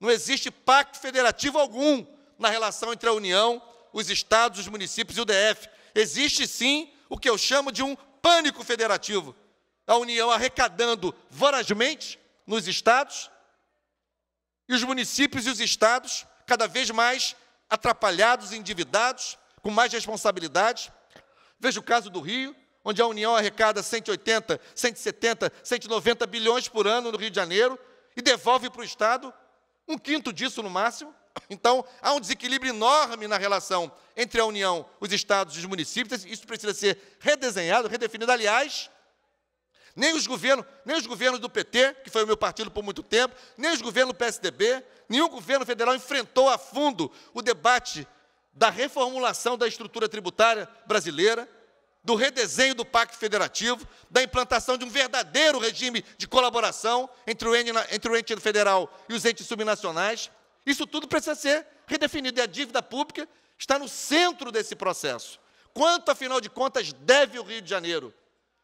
Não existe pacto federativo algum na relação entre a União os estados, os municípios e o DF. Existe sim o que eu chamo de um pânico federativo. A União arrecadando vorazmente nos estados e os municípios e os estados cada vez mais atrapalhados, endividados, com mais responsabilidades. Veja o caso do Rio, onde a União arrecada 180, 170, 190 bilhões por ano no Rio de Janeiro e devolve para o Estado um quinto disso no máximo. Então, há um desequilíbrio enorme na relação entre a União, os estados e os municípios. Isso precisa ser redesenhado, redefinido. Aliás, nem os governos, nem os governos do PT, que foi o meu partido por muito tempo, nem os governos do PSDB, nenhum governo federal enfrentou a fundo o debate da reformulação da estrutura tributária brasileira, do redesenho do Pacto Federativo, da implantação de um verdadeiro regime de colaboração entre o, ente, entre o ente federal e os entes subnacionais. Isso tudo precisa ser redefinido e a dívida pública está no centro desse processo. Quanto, afinal de contas, deve o Rio de Janeiro?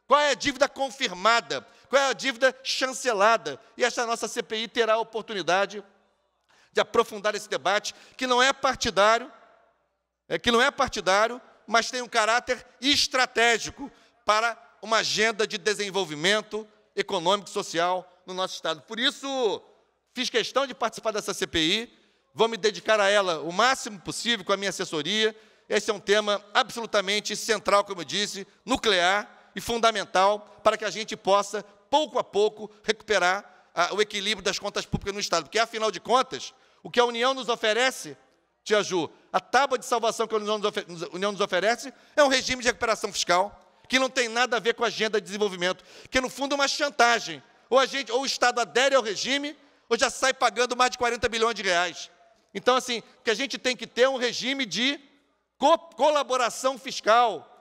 Qual é a dívida confirmada? Qual é a dívida chancelada? E esta nossa CPI terá a oportunidade de aprofundar esse debate, que não é partidário, é, que não é partidário, mas tem um caráter estratégico para uma agenda de desenvolvimento econômico e social no nosso Estado. Por isso, fiz questão de participar dessa CPI, vou me dedicar a ela o máximo possível com a minha assessoria. Esse é um tema absolutamente central, como eu disse, nuclear e fundamental para que a gente possa, pouco a pouco, recuperar a, ah, o equilíbrio das contas públicas no Estado. Porque, afinal de contas, o que a União nos oferece, Tia Ju, a tábua de salvação que a União nos, ofer União nos oferece é um regime de recuperação fiscal que não tem nada a ver com a agenda de desenvolvimento, que, no fundo, é uma chantagem. Ou, gente, ou o Estado adere ao regime ou já sai pagando mais de 40 bilhões de reais. Então, assim, que a gente tem que ter é um regime de co colaboração fiscal,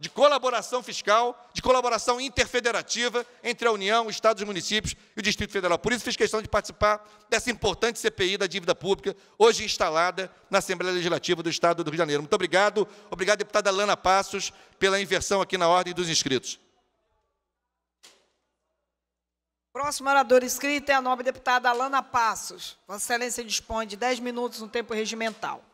de colaboração fiscal, de colaboração interfederativa entre a União, os Estados, os municípios e o Distrito Federal. Por isso fiz questão de participar dessa importante CPI da dívida pública, hoje instalada na Assembleia Legislativa do Estado do Rio de Janeiro. Muito obrigado. Obrigado, deputada Lana Passos, pela inversão aqui na ordem dos inscritos. Próximo orador inscrito é a nobre deputada Alana Passos. Vossa Excelência dispõe de 10 minutos no tempo regimental.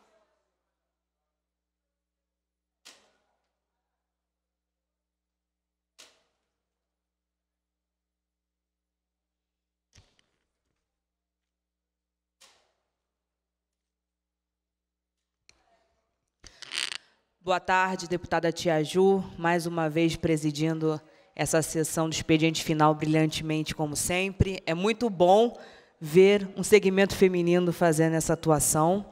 Boa tarde, deputada Tia Ju, mais uma vez presidindo essa sessão do expediente final brilhantemente, como sempre. É muito bom ver um segmento feminino fazendo essa atuação.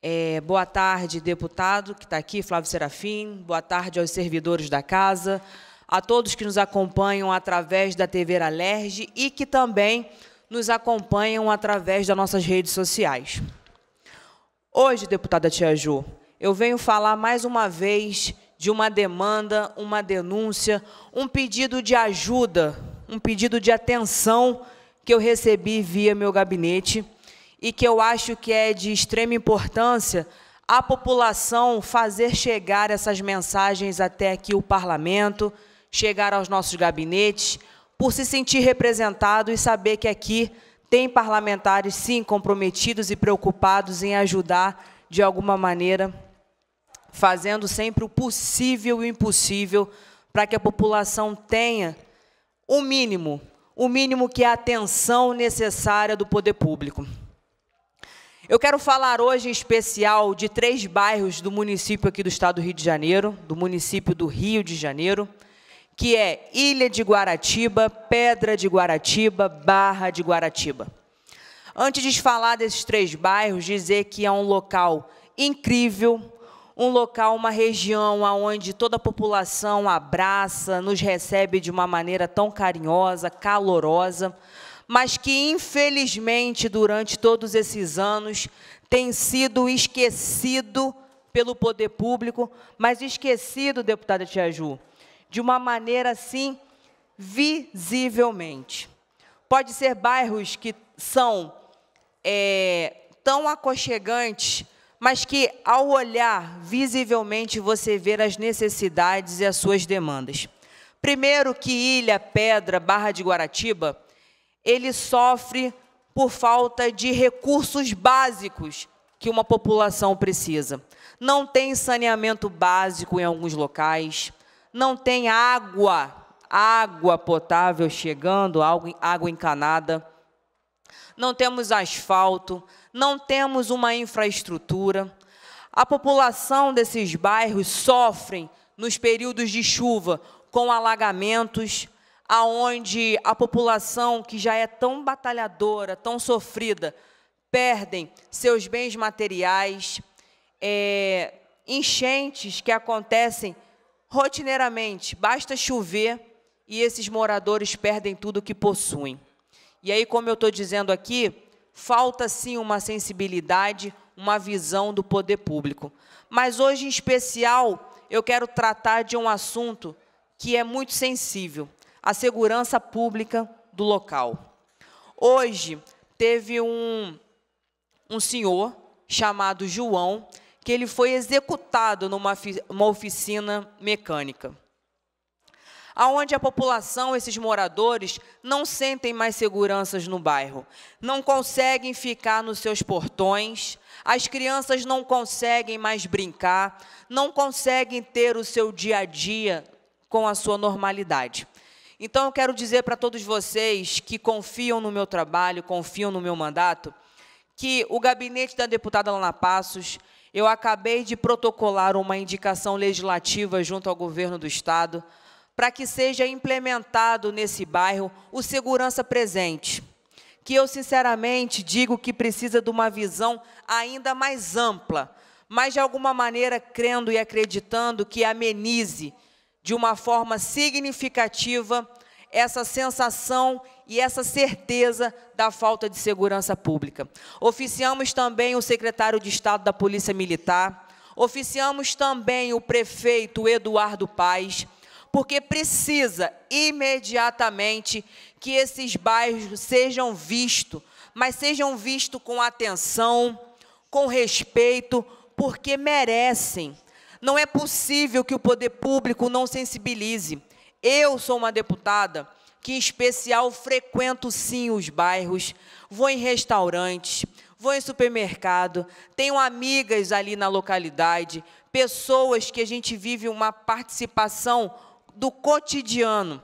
É, boa tarde, deputado que está aqui, Flávio Serafim. Boa tarde aos servidores da casa, a todos que nos acompanham através da TV Alerge e que também nos acompanham através das nossas redes sociais. Hoje, deputada Tia Ju, eu venho falar mais uma vez de uma demanda, uma denúncia, um pedido de ajuda, um pedido de atenção que eu recebi via meu gabinete e que eu acho que é de extrema importância a população fazer chegar essas mensagens até aqui o parlamento, chegar aos nossos gabinetes, por se sentir representado e saber que aqui tem parlamentares sim comprometidos e preocupados em ajudar de alguma maneira fazendo sempre o possível e o impossível para que a população tenha o mínimo, o mínimo que é a atenção necessária do poder público. Eu quero falar hoje em especial de três bairros do município aqui do estado do Rio de Janeiro, do município do Rio de Janeiro, que é Ilha de Guaratiba, Pedra de Guaratiba, Barra de Guaratiba. Antes de falar desses três bairros, dizer que é um local incrível, um local, uma região onde toda a população abraça, nos recebe de uma maneira tão carinhosa, calorosa, mas que infelizmente durante todos esses anos tem sido esquecido pelo poder público, mas esquecido, deputada Ju, de uma maneira assim visivelmente. Pode ser bairros que são é, tão aconchegantes mas que ao olhar visivelmente você vê as necessidades e as suas demandas. Primeiro que Ilha, Pedra, Barra de Guaratiba, ele sofre por falta de recursos básicos que uma população precisa. Não tem saneamento básico em alguns locais, não tem água, água potável chegando, água encanada não temos asfalto, não temos uma infraestrutura. A população desses bairros sofre nos períodos de chuva com alagamentos, aonde a população que já é tão batalhadora, tão sofrida, perdem seus bens materiais, é, enchentes que acontecem rotineiramente. Basta chover e esses moradores perdem tudo o que possuem. E aí, como eu estou dizendo aqui, falta sim uma sensibilidade, uma visão do poder público. Mas hoje, em especial, eu quero tratar de um assunto que é muito sensível: a segurança pública do local. Hoje, teve um, um senhor chamado João que ele foi executado numa oficina mecânica aonde a população, esses moradores, não sentem mais seguranças no bairro, não conseguem ficar nos seus portões, as crianças não conseguem mais brincar, não conseguem ter o seu dia a dia com a sua normalidade. Então eu quero dizer para todos vocês que confiam no meu trabalho, confiam no meu mandato, que o gabinete da deputada Lana Passos, eu acabei de protocolar uma indicação legislativa junto ao governo do estado para que seja implementado nesse bairro o segurança presente, que eu sinceramente digo que precisa de uma visão ainda mais ampla, mas de alguma maneira crendo e acreditando que amenize de uma forma significativa essa sensação e essa certeza da falta de segurança pública. Oficiamos também o secretário de Estado da Polícia Militar, oficiamos também o prefeito Eduardo Paes, porque precisa imediatamente que esses bairros sejam vistos, mas sejam vistos com atenção, com respeito, porque merecem. Não é possível que o poder público não sensibilize. Eu sou uma deputada que, em especial, frequento sim os bairros, vou em restaurantes, vou em supermercado, tenho amigas ali na localidade, pessoas que a gente vive uma participação do cotidiano,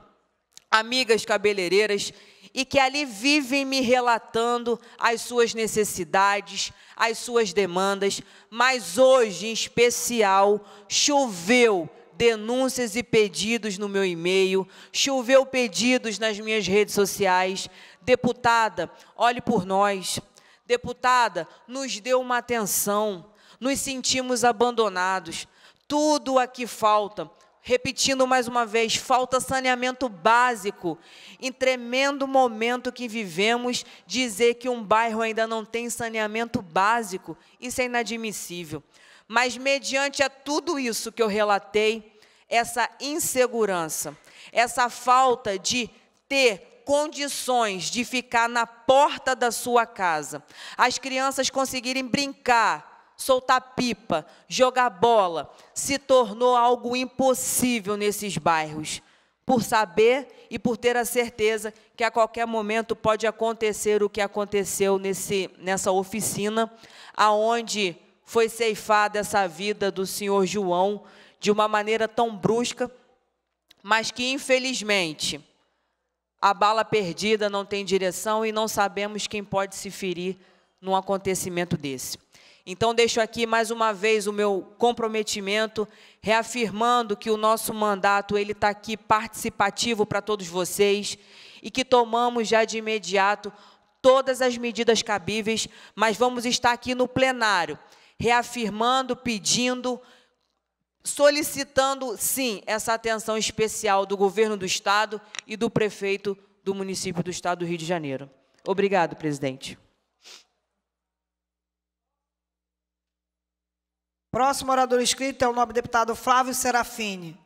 amigas cabeleireiras, e que ali vivem me relatando as suas necessidades, as suas demandas, mas hoje em especial choveu denúncias e pedidos no meu e-mail, choveu pedidos nas minhas redes sociais. Deputada, olhe por nós. Deputada, nos deu uma atenção. Nos sentimos abandonados. Tudo aqui falta repetindo mais uma vez, falta saneamento básico. Em tremendo momento que vivemos, dizer que um bairro ainda não tem saneamento básico, isso é inadmissível. Mas, mediante a tudo isso que eu relatei, essa insegurança, essa falta de ter condições de ficar na porta da sua casa, as crianças conseguirem brincar, soltar pipa, jogar bola, se tornou algo impossível nesses bairros, por saber e por ter a certeza que a qualquer momento pode acontecer o que aconteceu nesse, nessa oficina, aonde foi ceifada essa vida do senhor João de uma maneira tão brusca, mas que infelizmente a bala perdida não tem direção e não sabemos quem pode se ferir num acontecimento desse. Então, deixo aqui mais uma vez o meu comprometimento, reafirmando que o nosso mandato ele está aqui participativo para todos vocês e que tomamos já de imediato todas as medidas cabíveis, mas vamos estar aqui no plenário, reafirmando, pedindo, solicitando, sim, essa atenção especial do governo do Estado e do prefeito do município do Estado do Rio de Janeiro. Obrigado, presidente. Próximo orador inscrito é o nobre deputado Flávio Serafini.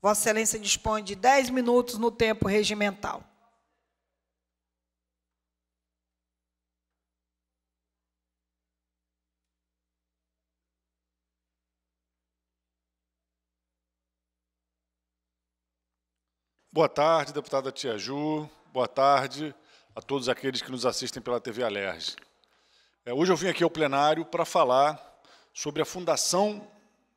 Vossa Excelência dispõe de 10 minutos no tempo regimental. Boa tarde, deputada Tia Ju. Boa tarde a todos aqueles que nos assistem pela TV Alerj. É, hoje eu vim aqui ao plenário para falar sobre a fundação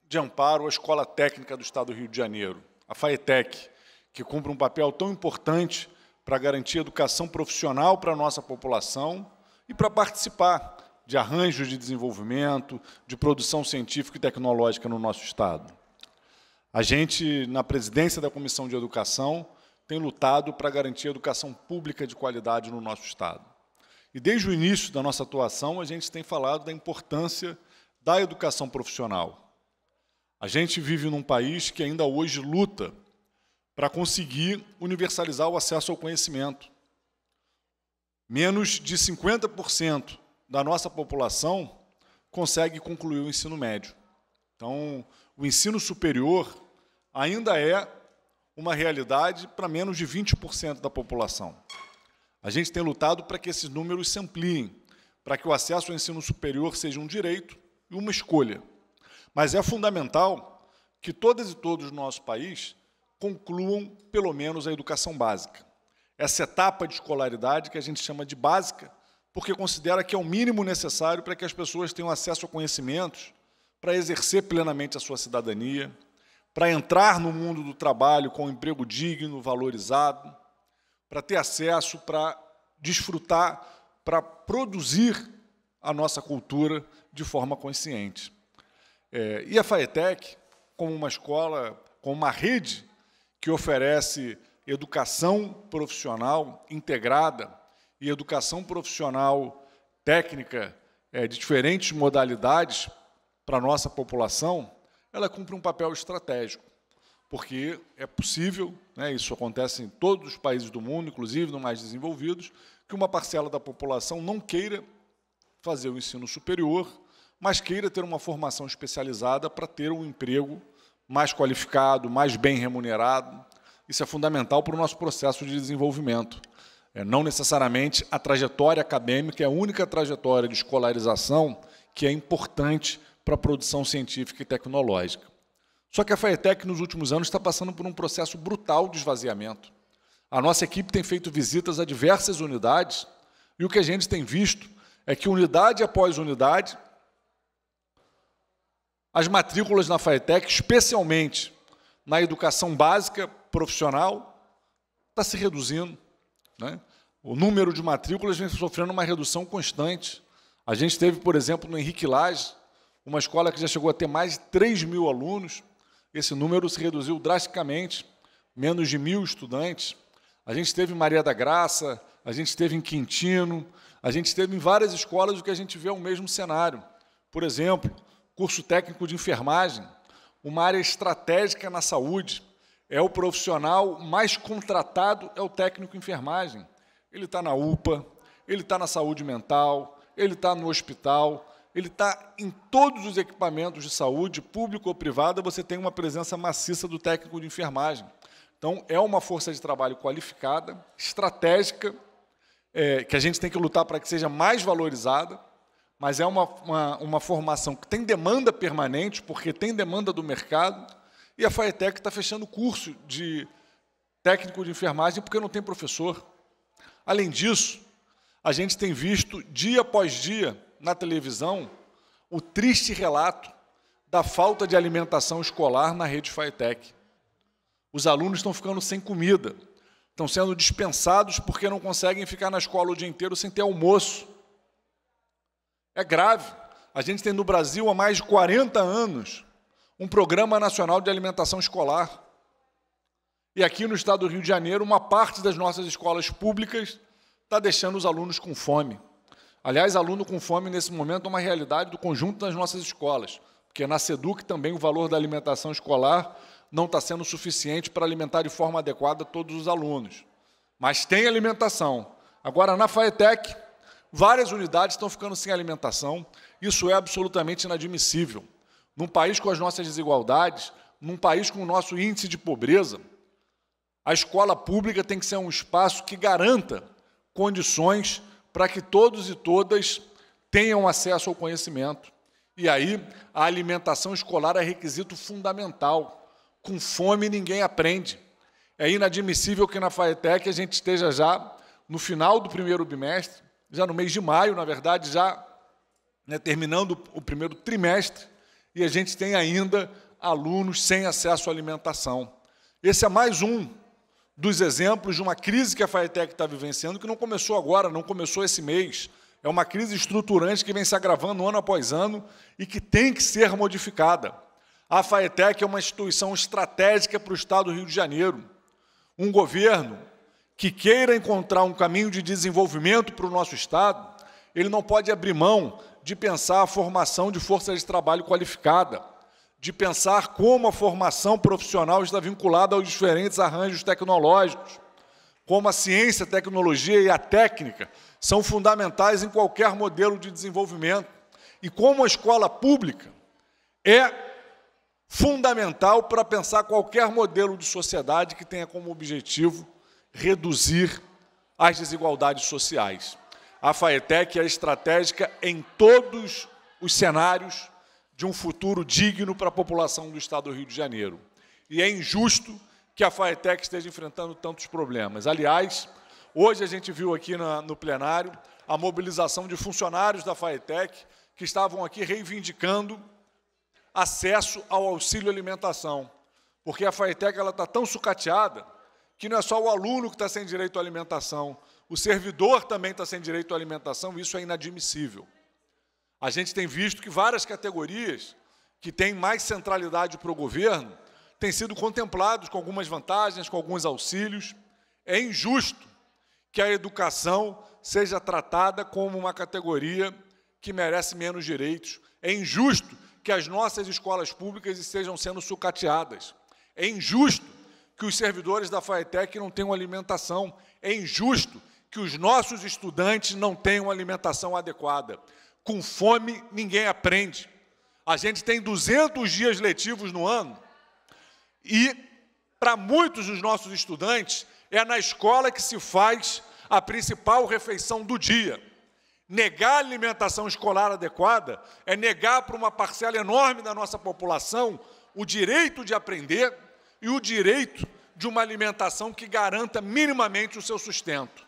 de amparo à Escola Técnica do Estado do Rio de Janeiro, a FAETEC, que cumpre um papel tão importante para garantir educação profissional para a nossa população e para participar de arranjos de desenvolvimento, de produção científica e tecnológica no nosso Estado. A gente, na presidência da Comissão de Educação, tem lutado para garantir a educação pública de qualidade no nosso Estado. E desde o início da nossa atuação, a gente tem falado da importância da educação profissional. A gente vive num país que ainda hoje luta para conseguir universalizar o acesso ao conhecimento. Menos de 50% da nossa população consegue concluir o ensino médio. Então, o ensino superior ainda é uma realidade para menos de 20% da população. A gente tem lutado para que esses números se ampliem, para que o acesso ao ensino superior seja um direito e uma escolha. Mas é fundamental que todas e todos no nosso país concluam, pelo menos, a educação básica. Essa etapa de escolaridade que a gente chama de básica, porque considera que é o mínimo necessário para que as pessoas tenham acesso a conhecimentos para exercer plenamente a sua cidadania, para entrar no mundo do trabalho com um emprego digno, valorizado, para ter acesso, para desfrutar, para produzir a nossa cultura de forma consciente. É, e a FAETEC, como uma escola, como uma rede que oferece educação profissional integrada e educação profissional técnica é, de diferentes modalidades para a nossa população, ela cumpre um papel estratégico, porque é possível, né, isso acontece em todos os países do mundo, inclusive nos mais desenvolvidos, que uma parcela da população não queira fazer o ensino superior, mas queira ter uma formação especializada para ter um emprego mais qualificado, mais bem remunerado. Isso é fundamental para o nosso processo de desenvolvimento. É, não necessariamente a trajetória acadêmica é a única trajetória de escolarização que é importante para a produção científica e tecnológica. Só que a FAETEC, nos últimos anos, está passando por um processo brutal de esvaziamento. A nossa equipe tem feito visitas a diversas unidades e o que a gente tem visto é que unidade após unidade, as matrículas na FATEC, especialmente na educação básica profissional, está se reduzindo. Né? O número de matrículas vem sofrendo uma redução constante. A gente teve, por exemplo, no Henrique Lage, uma escola que já chegou a ter mais de 3 mil alunos, esse número se reduziu drasticamente, menos de mil estudantes. A gente teve em Maria da Graça, a gente teve em Quintino, a gente teve em várias escolas o que a gente vê é o mesmo cenário. Por exemplo, curso técnico de enfermagem, uma área estratégica na saúde. É o profissional mais contratado, é o técnico em enfermagem. Ele está na UPA, ele está na saúde mental, ele está no hospital, ele está em todos os equipamentos de saúde, público ou privada, você tem uma presença maciça do técnico de enfermagem. Então, é uma força de trabalho qualificada, estratégica, é, que a gente tem que lutar para que seja mais valorizada, mas é uma, uma, uma, formação que tem demanda permanente, porque tem demanda do mercado, e a FAETEC está fechando curso de técnico de enfermagem porque não tem professor. Além disso, a gente tem visto dia após dia na televisão o triste relato da falta de alimentação escolar na rede FAETEC. Os alunos estão ficando sem comida estão sendo dispensados porque não conseguem ficar na escola o dia inteiro sem ter almoço. É grave. A gente tem no Brasil há mais de 40 anos um Programa Nacional de Alimentação Escolar. E aqui no estado do Rio de Janeiro, uma parte das nossas escolas públicas está deixando os alunos com fome. Aliás, aluno com fome nesse momento é uma realidade do conjunto das nossas escolas, porque é na SEDUC também o valor da alimentação escolar não está sendo suficiente para alimentar de forma adequada todos os alunos. Mas tem alimentação. Agora, na FAETEC, várias unidades estão ficando sem alimentação. Isso é absolutamente inadmissível. Num país com as nossas desigualdades, num país com o nosso índice de pobreza, a escola pública tem que ser um espaço que garanta condições para que todos e todas tenham acesso ao conhecimento. E aí, a alimentação escolar é requisito fundamental. Com fome ninguém aprende. É inadmissível que na FAETEC a gente esteja já no final do primeiro bimestre, já no mês de maio, na verdade, já né, terminando o primeiro trimestre, e a gente tem ainda alunos sem acesso à alimentação. Esse é mais um dos exemplos de uma crise que a FAETEC está vivenciando, que não começou agora, não começou esse mês. É uma crise estruturante que vem se agravando ano após ano e que tem que ser modificada. A FAETEC é uma instituição estratégica para o Estado do Rio de Janeiro. Um governo que queira encontrar um caminho de desenvolvimento para o nosso Estado, ele não pode abrir mão de pensar a formação de força de trabalho qualificada, de pensar como a formação profissional está vinculada aos diferentes arranjos tecnológicos, como a ciência, a tecnologia e a técnica são fundamentais em qualquer modelo de desenvolvimento, e como a escola pública é fundamental para pensar qualquer modelo de sociedade que tenha como objetivo reduzir as desigualdades sociais. A FAETEC é estratégica em todos os cenários de um futuro digno para a população do Estado do Rio de Janeiro. E é injusto que a FAETEC esteja enfrentando tantos problemas. Aliás, hoje a gente viu aqui na, no plenário a mobilização de funcionários da FAETEC que estavam aqui reivindicando acesso ao auxílio alimentação, porque a FAETEC está tão sucateada que não é só o aluno que está sem direito à alimentação, o servidor também está sem direito à alimentação, e isso é inadmissível. A gente tem visto que várias categorias que têm mais centralidade para o governo têm sido contemplados com algumas vantagens, com alguns auxílios. É injusto que a educação seja tratada como uma categoria que merece menos direitos. É injusto que as nossas escolas públicas estejam sendo sucateadas. É injusto que os servidores da FAETEC não tenham alimentação. É injusto que os nossos estudantes não tenham alimentação adequada. Com fome, ninguém aprende. A gente tem 200 dias letivos no ano e, para muitos dos nossos estudantes, é na escola que se faz a principal refeição do dia. Negar a alimentação escolar adequada é negar para uma parcela enorme da nossa população o direito de aprender e o direito de uma alimentação que garanta minimamente o seu sustento.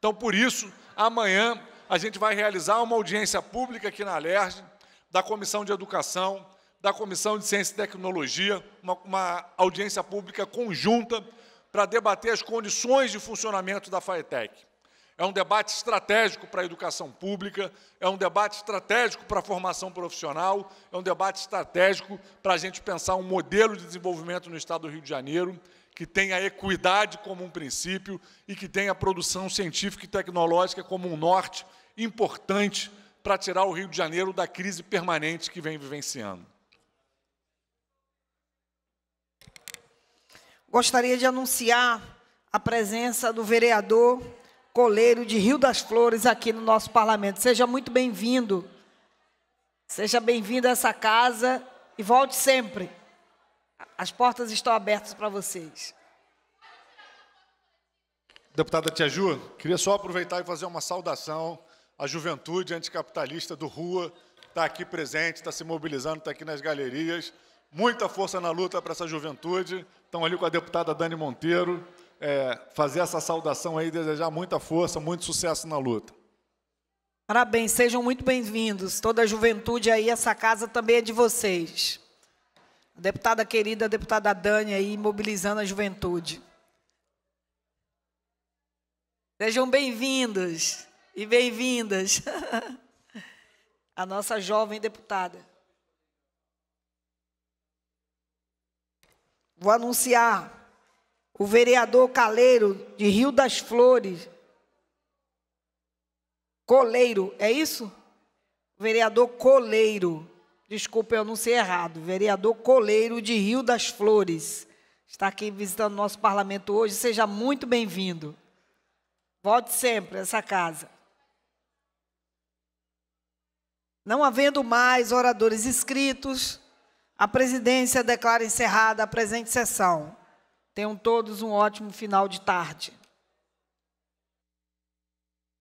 Então, por isso, amanhã a gente vai realizar uma audiência pública aqui na Alerj, da Comissão de Educação, da Comissão de Ciência e Tecnologia, uma, uma audiência pública conjunta para debater as condições de funcionamento da FAETEC é um debate estratégico para a educação pública, é um debate estratégico para a formação profissional, é um debate estratégico para a gente pensar um modelo de desenvolvimento no Estado do Rio de Janeiro que tenha equidade como um princípio e que tenha produção científica e tecnológica como um norte importante para tirar o Rio de Janeiro da crise permanente que vem vivenciando. Gostaria de anunciar a presença do vereador Coleiro de Rio das Flores aqui no nosso parlamento. Seja muito bem-vindo. Seja bem-vindo a essa casa e volte sempre. As portas estão abertas para vocês. Deputada Tia Ju, queria só aproveitar e fazer uma saudação à juventude anticapitalista do Rua, está aqui presente, está se mobilizando, está aqui nas galerias. Muita força na luta para essa juventude. Estão ali com a deputada Dani Monteiro é, fazer essa saudação aí, desejar muita força, muito sucesso na luta. Parabéns, sejam muito bem-vindos. Toda a juventude aí, essa casa também é de vocês. A deputada querida, a deputada Dani aí, mobilizando a juventude. Sejam bem-vindos e bem-vindas. a nossa jovem deputada. Vou anunciar o vereador Caleiro de Rio das Flores, Coleiro, é isso? Vereador Coleiro, desculpa, eu não sei errado, vereador Coleiro de Rio das Flores, está aqui visitando nosso parlamento hoje, seja muito bem-vindo. Volte sempre a essa casa. Não havendo mais oradores inscritos, a presidência declara encerrada a presente sessão. Tenham todos um ótimo final de tarde.